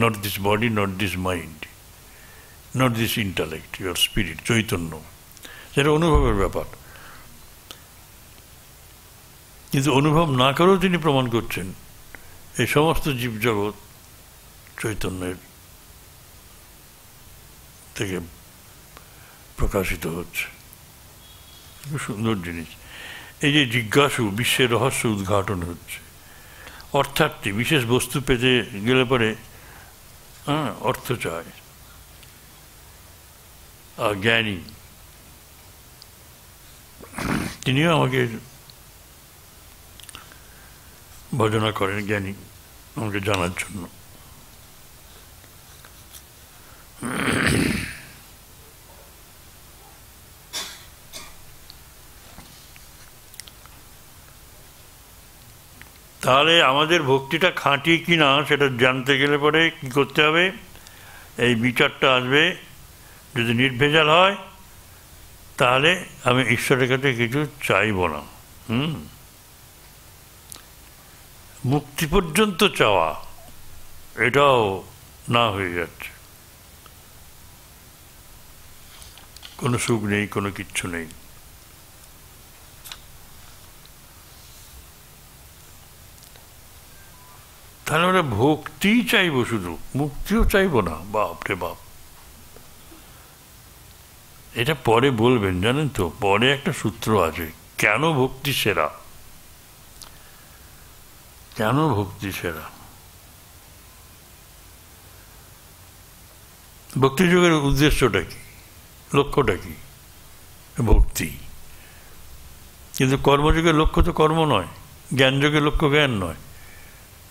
Speaker 1: not this body not this mind not this intellect you are spirit চৈতন্য সেটা অনুভবের ব্যাপার কিন্তু অনুভব না করেও তিনি প্রমাণ করছেন এই সমস্ত জীবজগৎ চৈতন্যের থেকে প্রকাশিত হচ্ছে সুন্দর জিনিস এই যে জিজ্ঞাসু বিশ্বের রহস্য উদ্ঘাটন হচ্ছে অর্থার্থী বিশেষ বস্তু পেতে গেলে পরে হ্যাঁ অর্থ চায় আর জ্ঞানী তিনিও আমাকে ভজনা করেন জ্ঞানী আমাকে জানার জন্য তাহলে আমাদের ভক্তিটা খাঁটি কি না সেটা জানতে গেলে পরে কি করতে হবে এই বিচারটা আসবে যদি নির্ভেজাল হয় তাহলে আমি ঈশ্বরের কাছে কিছু চাইব না হুম মুক্তি পর্যন্ত চাওয়া এটাও না হয়ে যাচ্ছে কোনো সুখ নেই কোনো কিচ্ছু নেই তাহলে আমরা ভক্তি চাইব শুধু মুক্তিও চাইব না বাপ রে বাপ এটা পরে বলবেন জানেন তো পরে একটা সূত্র আছে কেন ভক্তি সেরা কেন ভক্তি সেরা ভক্তিযোগের উদ্দেশ্যটা কি লক্ষ্যটা কি ভক্তি কিন্তু কর্মযোগের লক্ষ্য তো কর্ম নয় জ্ঞানযোগের লক্ষ্য জ্ঞান নয়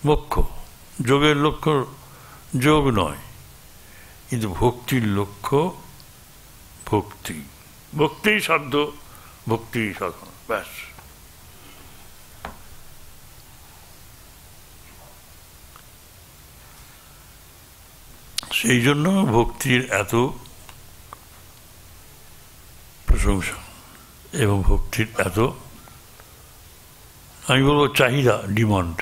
Speaker 1: মোক্ষ যোগের লক্ষ্য যোগ নয় কিন্তু ভক্তির লক্ষ্য ভক্তি ভক্তিই সাধ্য ভক্তি সাধন ব্যাস সেই জন্য ভক্তির এত প্রশংসা এবং ভক্তির এত আমি বলবো চাহিদা ডিমান্ড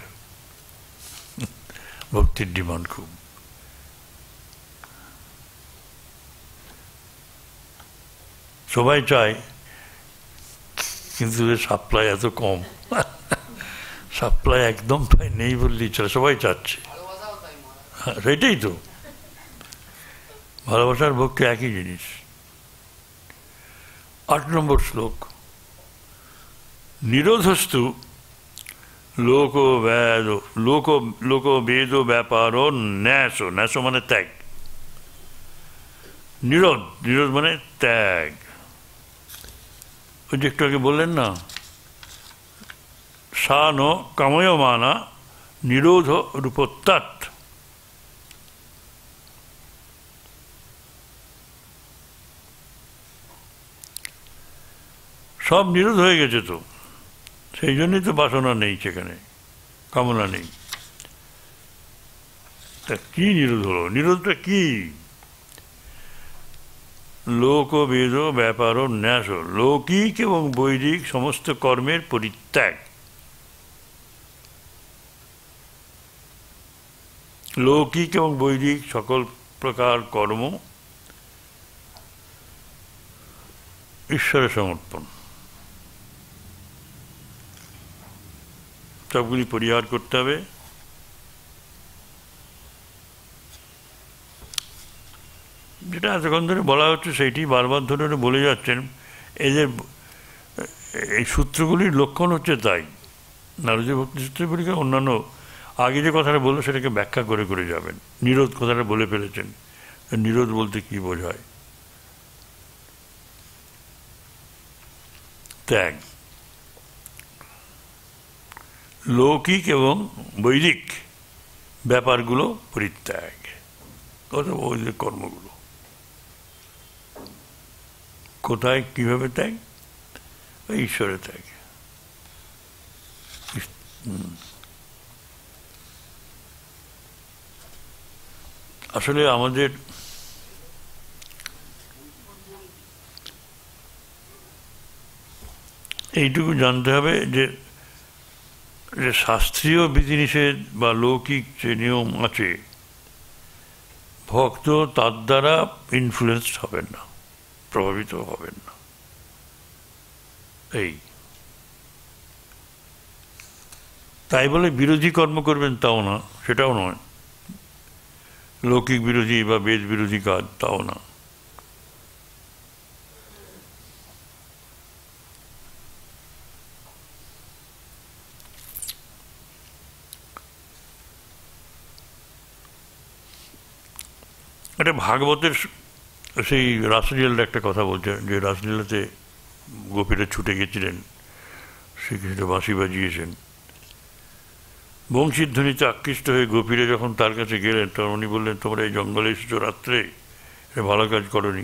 Speaker 1: ভক্তির ডিমান্ড খুব সবাই চায় কিন্তু সাপ্লাই এত কম সাপ্লাই একদম নেই বললেই চলে সবাই চাচ্ছে হ্যাঁ, সেটাই তো ভালোবাসার ভক্তি একই জিনিস আট নম্বর শ্লোক নিরোধস্তু লোক বেদ লোক লোক বেদ ব্যাপার ও ন্যাস ন্যাস মানে ত্যাগ নিরোধ নিরোধ মানে ত্যাগ ওই যে একটু আগে বললেন না সানো কাময়মানা নিরোধ রূপত্যাত সব নিরোধ হয়ে গেছে তো সেই জন্যই তো বাসনা নেই সেখানে কামনা নেই তা কি নিরোধ হলো নিরোধটা কি লোক বেদ ব্যাপার ও ন্যাস লৌকিক এবং বৈদিক সমস্ত কর্মের পরিত্যাগ লৌকিক এবং বৈদিক সকল প্রকার কর্ম ঈশ্বরের সমর্পণ সবগুলি পরিহার করতে হবে যেটা এতক্ষণ ধরে বলা হচ্ছে সেইটি বারবার ধরে বলে যাচ্ছেন এদের এই সূত্রগুলির লক্ষণ হচ্ছে তাই নারদীয় ভক্তি সূত্রগুলিকে অন্যান্য আগে যে কথাটা বললো সেটাকে ব্যাখ্যা করে করে যাবেন নিরোধ কথাটা বলে ফেলেছেন নিরোধ বলতে কি বোঝায় ত্যাগ লৌকিক এবং বৈদিক ব্যাপারগুলো পরিত্যাগ বৈদিক কর্মগুলো কোথায় কীভাবে ত্যাগ ঈশ্বরে ত্যাগ আসলে আমাদের এইটুকু জানতে হবে যে যে শাস্ত্রীয় বিধিনিষেধ বা লৌকিক যে নিয়ম আছে ভক্ত তার দ্বারা ইনফ্লুয়েসড হবেন না প্রভাবিত হবেন না এই তাই বলে বিরোধী কর্ম করবেন তাও না সেটাও নয় লৌকিক বিরোধী বা বেদ বিরোধী কাজ তাও না ভাগবতের সেই রাসলীলার একটা কথা বলছে যে রাসলীলাতে গোপীরা ছুটে গেছিলেন শ্রীকৃষ্ণ বাঁশি বাজিয়েছেন ধ্বনিতে আকৃষ্ট হয়ে গোপীরা যখন তার কাছে গেলেন তখন উনি বললেন তোমরা এই জঙ্গলে এসেছো রাত্রে ভালো কাজ করনি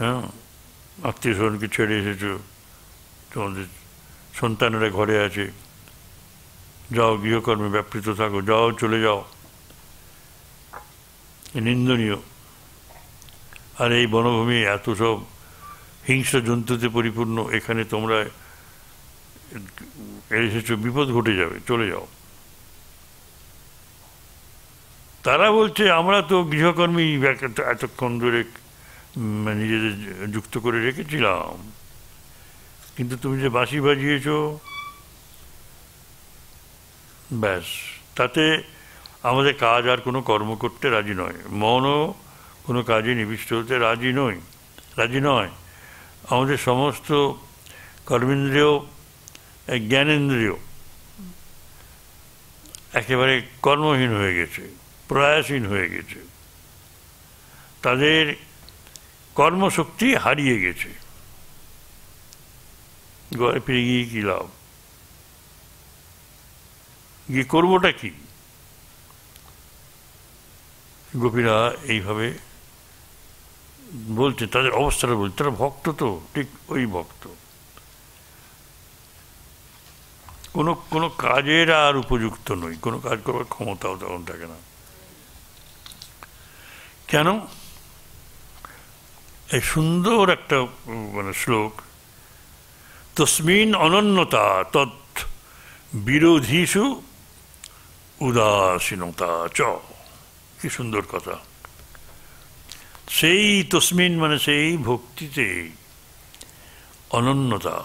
Speaker 1: হ্যাঁ আত্মীয় স্বজনকে ছেড়ে এসেছো তোমাদের সন্তানেরা ঘরে আছে যাও গৃহকর্মে ব্যাপৃত থাকো যাও চলে যাও নিন্দনীয় আর এই বনভূমি এত সব হিংস্র জন্তুতে পরিপূর্ণ এখানে তোমরা এসেছ বিপদ ঘটে যাবে চলে যাও তারা বলছে আমরা তো গৃহকর্মী এতক্ষণ ধরে নিজেদের যুক্ত করে রেখেছিলাম কিন্তু তুমি যে বাঁশি বাজিয়েছ ব্যাস তাতে আমাদের কাজ আর কোনো কর্ম করতে রাজি নয় মনও কোনো কাজে নিবিষ্ট হতে রাজি নই রাজি নয় আমাদের সমস্ত কর্মেন্দ্রীয় জ্ঞানেন্দ্রীয় একেবারে কর্মহীন হয়ে গেছে প্রয়াসহীন হয়ে গেছে তাদের কর্মশক্তি হারিয়ে গেছে গড়ে ফিরে গিয়ে কী লাভ গিয়ে করবোটা কী গোপীরা এইভাবে বলছে তাদের অবস্থাটা বলছে তারা ভক্ত তো ঠিক ওই ভক্ত কোনো কোনো কাজের আর উপযুক্ত নই কোনো কাজ করবার ক্ষমতাও তখন থাকে না কেন এই সুন্দর একটা মানে শ্লোক তসমিন অনন্যতা তৎ বিরোধীষু উদাসীনতা চ কি সুন্দর কথা সেই তসমিন মানে সেই ভক্তিতে অনন্যতা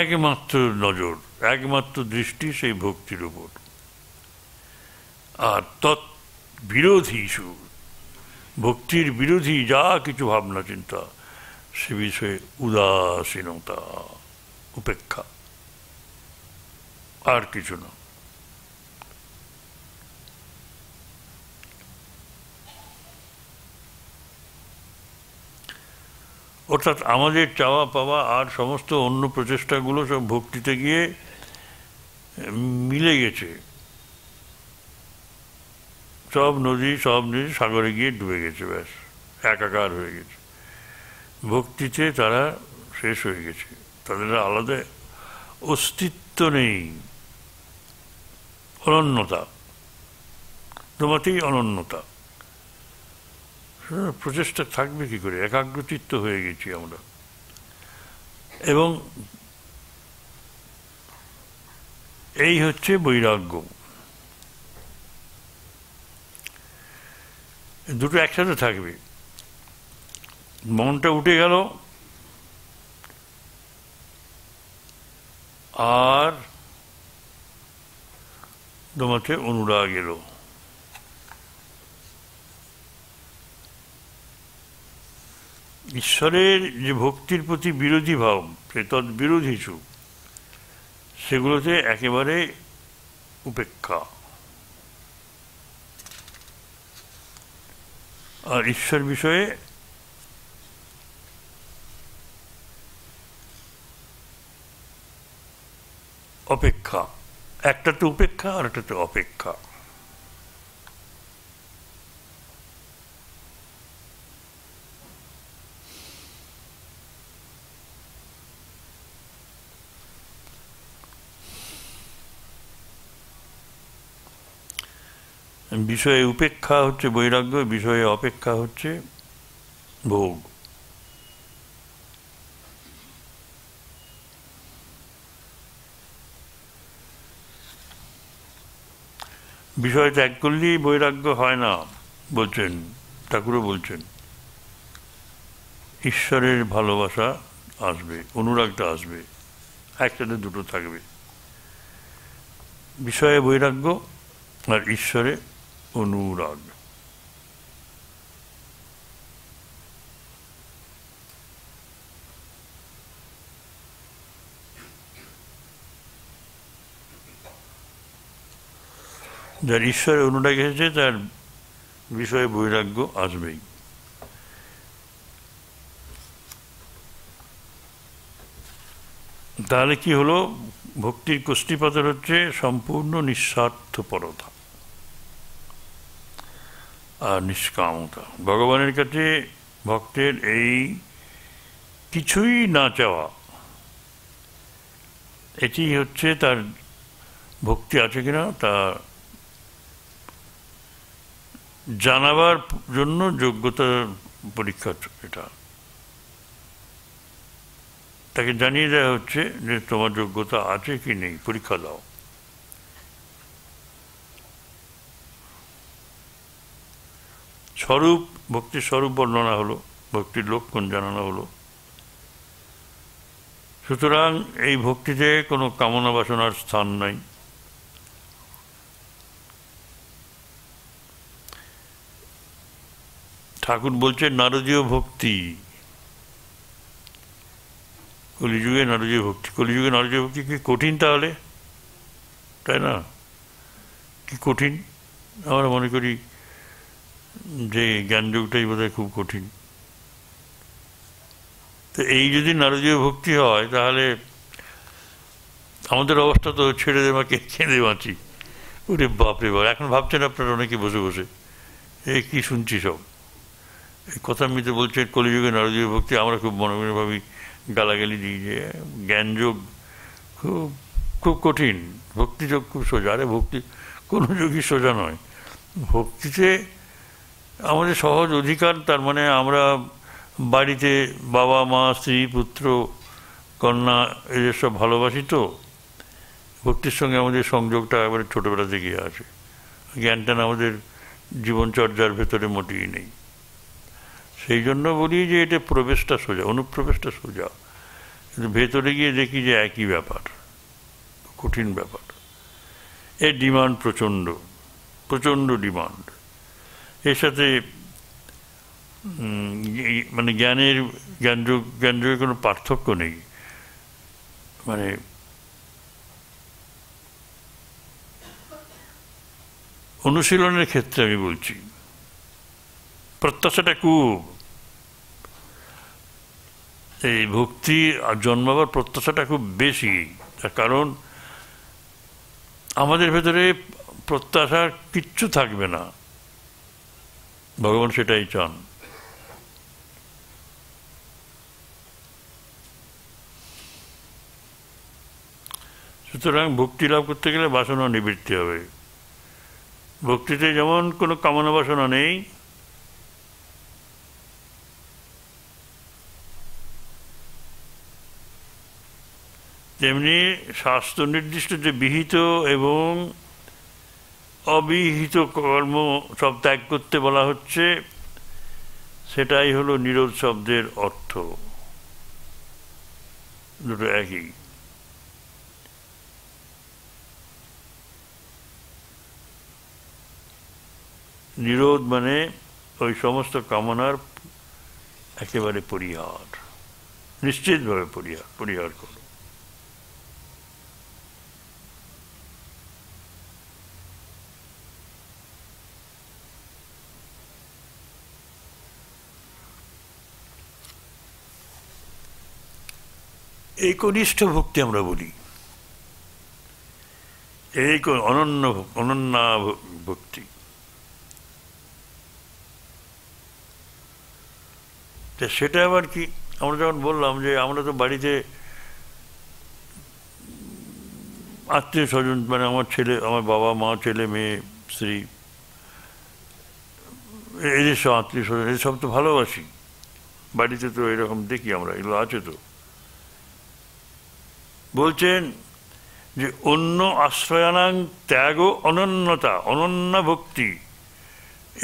Speaker 1: একমাত্র নজর একমাত্র দৃষ্টি সেই ভক্তির উপর আর তৎ বিরোধী ইস্যু ভক্তির বিরোধী যা কিছু ভাবনা চিন্তা সে বিষয়ে উদাসীনতা উপেক্ষা আর কিছু না অর্থাৎ আমাদের চাওয়া পাওয়া আর সমস্ত অন্য প্রচেষ্টাগুলো সব ভক্তিতে গিয়ে মিলে গেছে সব নদী সব নদী সাগরে গিয়ে ডুবে গেছে ব্যাস একাকার হয়ে গেছে ভক্তিতে তারা শেষ হয়ে গেছে তাদের আলাদা অস্তিত্ব নেই অনন্যতা তোমাতেই অনন্যতা হ্যাঁ, প্রচেষ্টা থাকবে কি করে একাগ্রচিত্ত হয়ে গেছি আমরা এবং এই হচ্ছে বৈরাগ্য দুটো একসাথে থাকবে মনটা উঠে গেল আর তোমাকে অনুরাগ এলো ঈশ্বরের যে ভক্তির প্রতি বিরোধী ভাব সে বিরোধী চুপ সেগুলোতে একেবারে উপেক্ষা আর ঈশ্বর বিষয়ে অপেক্ষা একটাতে উপেক্ষা আর একটাতে অপেক্ষা বিষয়ে উপেক্ষা হচ্ছে বৈরাগ্য বিষয়ে অপেক্ষা হচ্ছে ভোগ বিষয় ত্যাগ করলেই বৈরাগ্য হয় না বলছেন ঠাকুরও বলছেন ঈশ্বরের ভালোবাসা আসবে অনুরাগটা আসবে একসাথে দুটো থাকবে বিষয়ে বৈরাগ্য আর ঈশ্বরে অনুরাগ যার ঈশ্বরে অনুরাগ এসেছে তার বিষয়ে বৈরাগ্য আসবেই তাহলে কি হলো ভক্তির কোষ্ঠীপাতর হচ্ছে সম্পূর্ণ নিঃস্বার্থপরতা আর নিষ্কামতা ভগবানের কাছে ভক্তের এই কিছুই না চাওয়া এটি হচ্ছে তার ভক্তি আছে কিনা তা জানাবার জন্য যোগ্যতা পরীক্ষা এটা তাকে জানিয়ে দেওয়া হচ্ছে যে তোমার যোগ্যতা আছে কি নেই পরীক্ষা দাও স্বরূপ ভক্তির স্বরূপ বর্ণনা হলো ভক্তির লক্ষণ জানানো হলো সুতরাং এই ভক্তিতে কোনো কামনা বাসনার স্থান নাই ঠাকুর বলছে নারদীয় ভক্তি কলিযুগে নারদীয় ভক্তি কলিযুগে নারদীয় ভক্তি কি কঠিন তাহলে তাই না কি কঠিন আমরা মনে করি যে জ্ঞানযোগটাই বোধ খুব কঠিন তো এই যদি নারদীয় ভক্তি হয় তাহলে আমাদের অবস্থা তো ছেড়ে দে কে খেঁদে বাঁচি ওরে বাপরে বাপ এখন ভাবছেন আপনারা অনেকে বসে বসে এ কি শুনছি সব এই কথা মিতে বলছে কলিযুগে নারদীয় ভক্তি আমরা খুব মনে মনে ভাবি গালাগালি দিই যে জ্ঞানযোগ খুব খুব কঠিন ভক্তিযোগ খুব সোজা আরে ভক্তি কোনো যোগই সোজা নয় ভক্তিতে আমাদের সহজ অধিকার তার মানে আমরা বাড়িতে বাবা মা স্ত্রী পুত্র কন্যা এদের সব ভালোবাসি তো ভক্তির সঙ্গে আমাদের সংযোগটা একবারে ছোটোবেলা থেকে আছে জ্ঞানটা আমাদের জীবনচর্যার ভেতরে মোটেই নেই সেই জন্য বলি যে এটা প্রবেশটা সোজা অনুপ্রবেশটা সোজা কিন্তু ভেতরে গিয়ে দেখি যে একই ব্যাপার কঠিন ব্যাপার এর ডিমান্ড প্রচণ্ড প্রচণ্ড ডিমান্ড এর সাথে মানে জ্ঞানের জ্ঞানযোগ জ্ঞানযোগের কোনো পার্থক্য নেই মানে অনুশীলনের ক্ষেত্রে আমি বলছি প্রত্যাশাটা খুব এই ভক্তি আর জন্মাবার প্রত্যাশাটা খুব বেশি তার কারণ আমাদের ভেতরে প্রত্যাশা কিচ্ছু থাকবে না ভগবান সেটাই চান সুতরাং ভক্তি লাভ করতে গেলে বাসনা নিবৃত্তি হবে ভক্তিতে যেমন কোনো কামনা বাসনা নেই তেমনি স্বাস্থ্য নির্দিষ্ট যে বিহিত এবং অবিহিত কর্ম সব ত্যাগ করতে বলা হচ্ছে সেটাই হলো নিরোধ শব্দের অর্থ দুটো একই নিরোধ মানে ওই সমস্ত কামনার একেবারে পরিহার নিশ্চিতভাবে পরিহার পরিহার করো এই কনিষ্ঠ ভক্তি আমরা বলি এই অনন্য অনন্যা ভক্তি তা সেটা আবার কি আমরা যখন বললাম যে আমরা তো বাড়িতে আত্মীয় স্বজন মানে আমার ছেলে আমার বাবা মা ছেলে মেয়ে স্ত্রী এদের সব আত্মীয় স্বজন এদের সব তো ভালোবাসি বাড়িতে তো এরকম দেখি আমরা এগুলো আছে তো বলছেন যে অন্য আশ্রয়ানাং ত্যাগ অনন্যতা অনন্য ভক্তি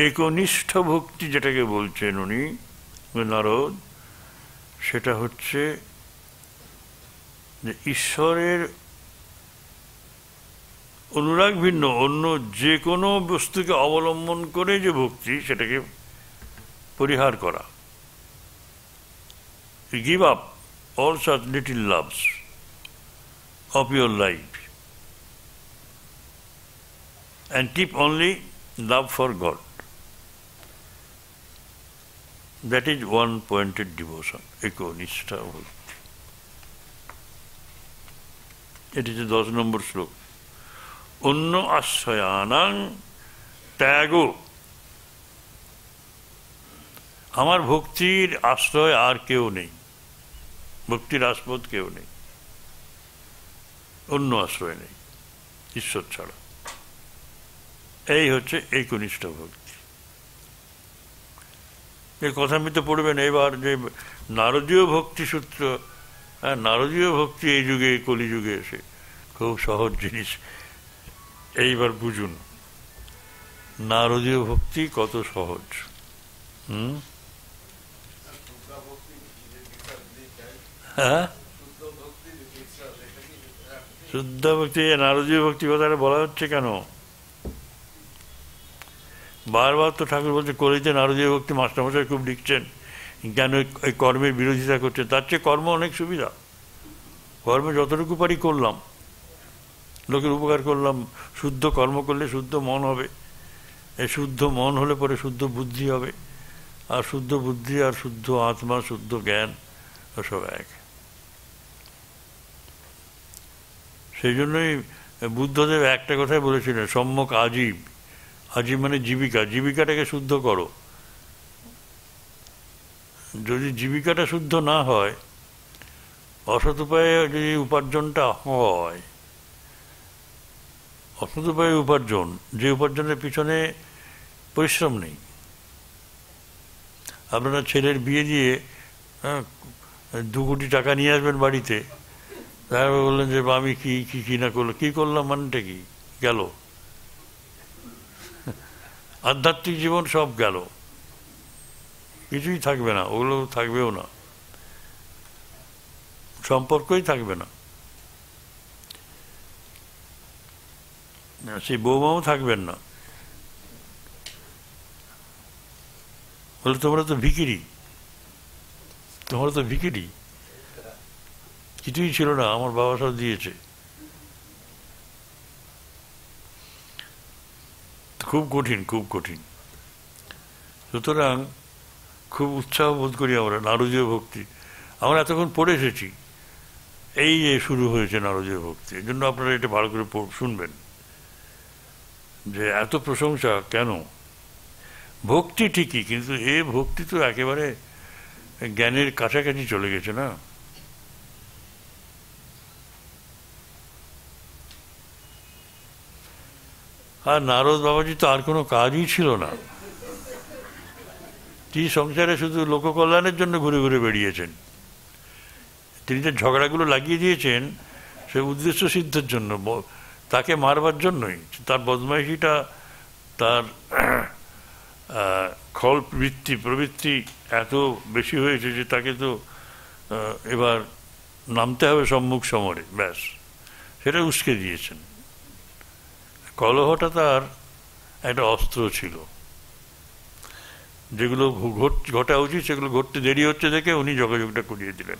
Speaker 1: একনিষ্ঠ ভক্তি যেটাকে বলছেন উনি নারদ সেটা হচ্ছে যে ঈশ্বরের অনুরাগ ভিন্ন অন্য যে কোনো বস্তুকে অবলম্বন করে যে ভক্তি সেটাকে পরিহার করা give up all such little loves of your life and keep only love for God. That is one pointed devotion, Ekonishta Bhakti. It is the 10 number slok. Unno ashayanang tago. আমার ভক্তির আশ্রয় আর কেউ নেই ভক্তির আস্পদ কেউ নেই অন্য আশ্রয় নেই ঈশ্বর ছাড়া এই হচ্ছে কনিষ্ঠ ভক্তি এই কথা আমি তো পড়বেন এবার যে নারদীয় ভক্তি সূত্র হ্যাঁ নারদীয় ভক্তি এই যুগে কলিযুগে এসে খুব সহজ জিনিস এইবার বুঝুন নারদীয় ভক্তি কত সহজ হুম হ্যাঁ শুদ্ধ ভক্তি নারদীয় ভক্তি কথাটা বলা হচ্ছে কেন বারবার তো ঠাকুর বলছে করেছে নারদীয় ভক্তি মাস্টারমশাই খুব লিখছেন কেন এই কর্মের বিরোধিতা করছে তার চেয়ে কর্ম অনেক সুবিধা কর্মে যতটুকু পারি করলাম লোকের উপকার করলাম শুদ্ধ কর্ম করলে শুদ্ধ মন হবে এই শুদ্ধ মন হলে পরে শুদ্ধ বুদ্ধি হবে আর শুদ্ধ বুদ্ধি আর শুদ্ধ আত্মা শুদ্ধ জ্ঞান ওসব এক সেই জন্যই বুদ্ধদেব একটা কথাই বলেছিলেন সম্যক আজীব আজীব মানে জীবিকা জীবিকাটাকে শুদ্ধ করো যদি জীবিকাটা শুদ্ধ না হয় অসৎ উপায়ে যদি উপার্জনটা হয় অসৎ উপায়ে উপার্জন যে উপার্জনের পিছনে পরিশ্রম নেই আপনারা ছেলের বিয়ে দিয়ে হ্যাঁ, দু কোটি টাকা নিয়ে আসবেন বাড়িতে তারপর বললেন যে আমি কি কি কি না করলো কি করলাম মানটা কি গেল <laughs> আধ্যাত্মিক জীবন সব গেল কিছুই থাকবে না ওগুলো থাকবেও না সম্পর্কই থাকবে না সেই বৌমাও থাকবেন না বলে তোমরা তো ভিকিরি তোমরা তো ভিকিরি কিছুই ছিল না আমার বাবা সব দিয়েছে খুব কঠিন খুব কঠিন সুতরাং খুব উৎসাহ বোধ করি আমরা নারদীয় ভক্তি আমরা এতক্ষণ পড়ে এসেছি এই যে শুরু হয়েছে নারদীয় ভক্তি এই জন্য আপনারা এটা ভালো করে শুনবেন যে এত প্রশংসা কেন ভক্তি ঠিকই কিন্তু এ ভক্তি তো একেবারে জ্ঞানের কাছাকাছি চলে গেছে না আর নারদ বাবাজি তো আর কোনো কাজই ছিল না তিনি সংসারে শুধু লোককল্যাণের জন্য ঘুরে ঘুরে বেরিয়েছেন তিনি যে ঝগড়াগুলো লাগিয়ে দিয়েছেন সে উদ্দেশ্য সিদ্ধের জন্য তাকে মারবার জন্যই তার বদমাইশিটা তার খল বৃত্তি প্রবৃত্তি এত বেশি হয়েছে যে তাকে তো এবার নামতে হবে সম্মুখ সমরে ব্যাস সেটা উস্কে দিয়েছেন কলহটা তার একটা অস্ত্র ছিল যেগুলো ঘটা উচিত সেগুলো ঘটতে দেরি হচ্ছে দেখে উনি যোগাযোগটা করিয়ে দিলেন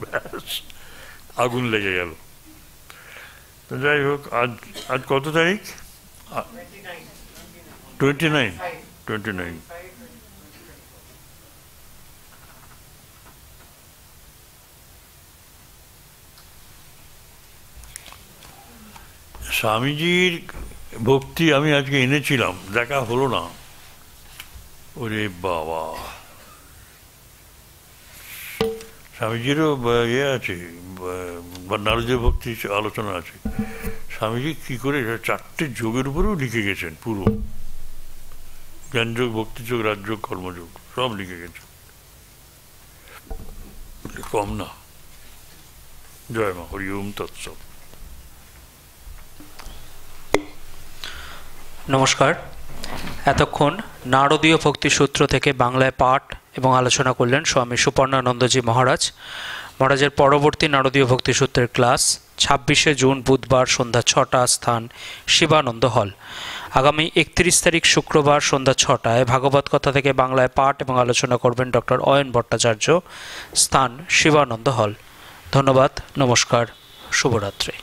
Speaker 1: ব্যাস আগুন লেগে গেল তো যাই হোক আজ আজ কত তারিখ টোয়েন্টি নাইন টোয়েন্টি নাইন স্বামীজির ভক্তি আমি আজকে এনেছিলাম দেখা হলো না ওরে বাবা স্বামীজিরও ইয়ে আছে নারদের ভক্তি আলোচনা আছে স্বামীজি কি করে চারটে যোগের উপরেও লিখে গেছেন পুরো জ্ঞানযোগ ভক্তিযোগ রাজযোগ কর্মযোগ সব লিখে গেছেন কম না জয় মা হরি ওম তৎসব নমস্কার এতক্ষণ নারদীয় ভক্তি সূত্র থেকে বাংলায় পাঠ এবং আলোচনা করলেন স্বামী সুপর্ণানন্দজি মহারাজ মহারাজের পরবর্তী নারদীয় ভক্তি সূত্রের ক্লাস ছাব্বিশে জুন বুধবার সন্ধ্যা ছটা স্থান শিবানন্দ হল আগামী একত্রিশ তারিখ শুক্রবার সন্ধ্যা ছটায় ভাগবত কথা থেকে বাংলায় পাঠ এবং আলোচনা করবেন ডক্টর অয়ন ভট্টাচার্য স্থান শিবানন্দ হল ধন্যবাদ নমস্কার শুভরাত্রি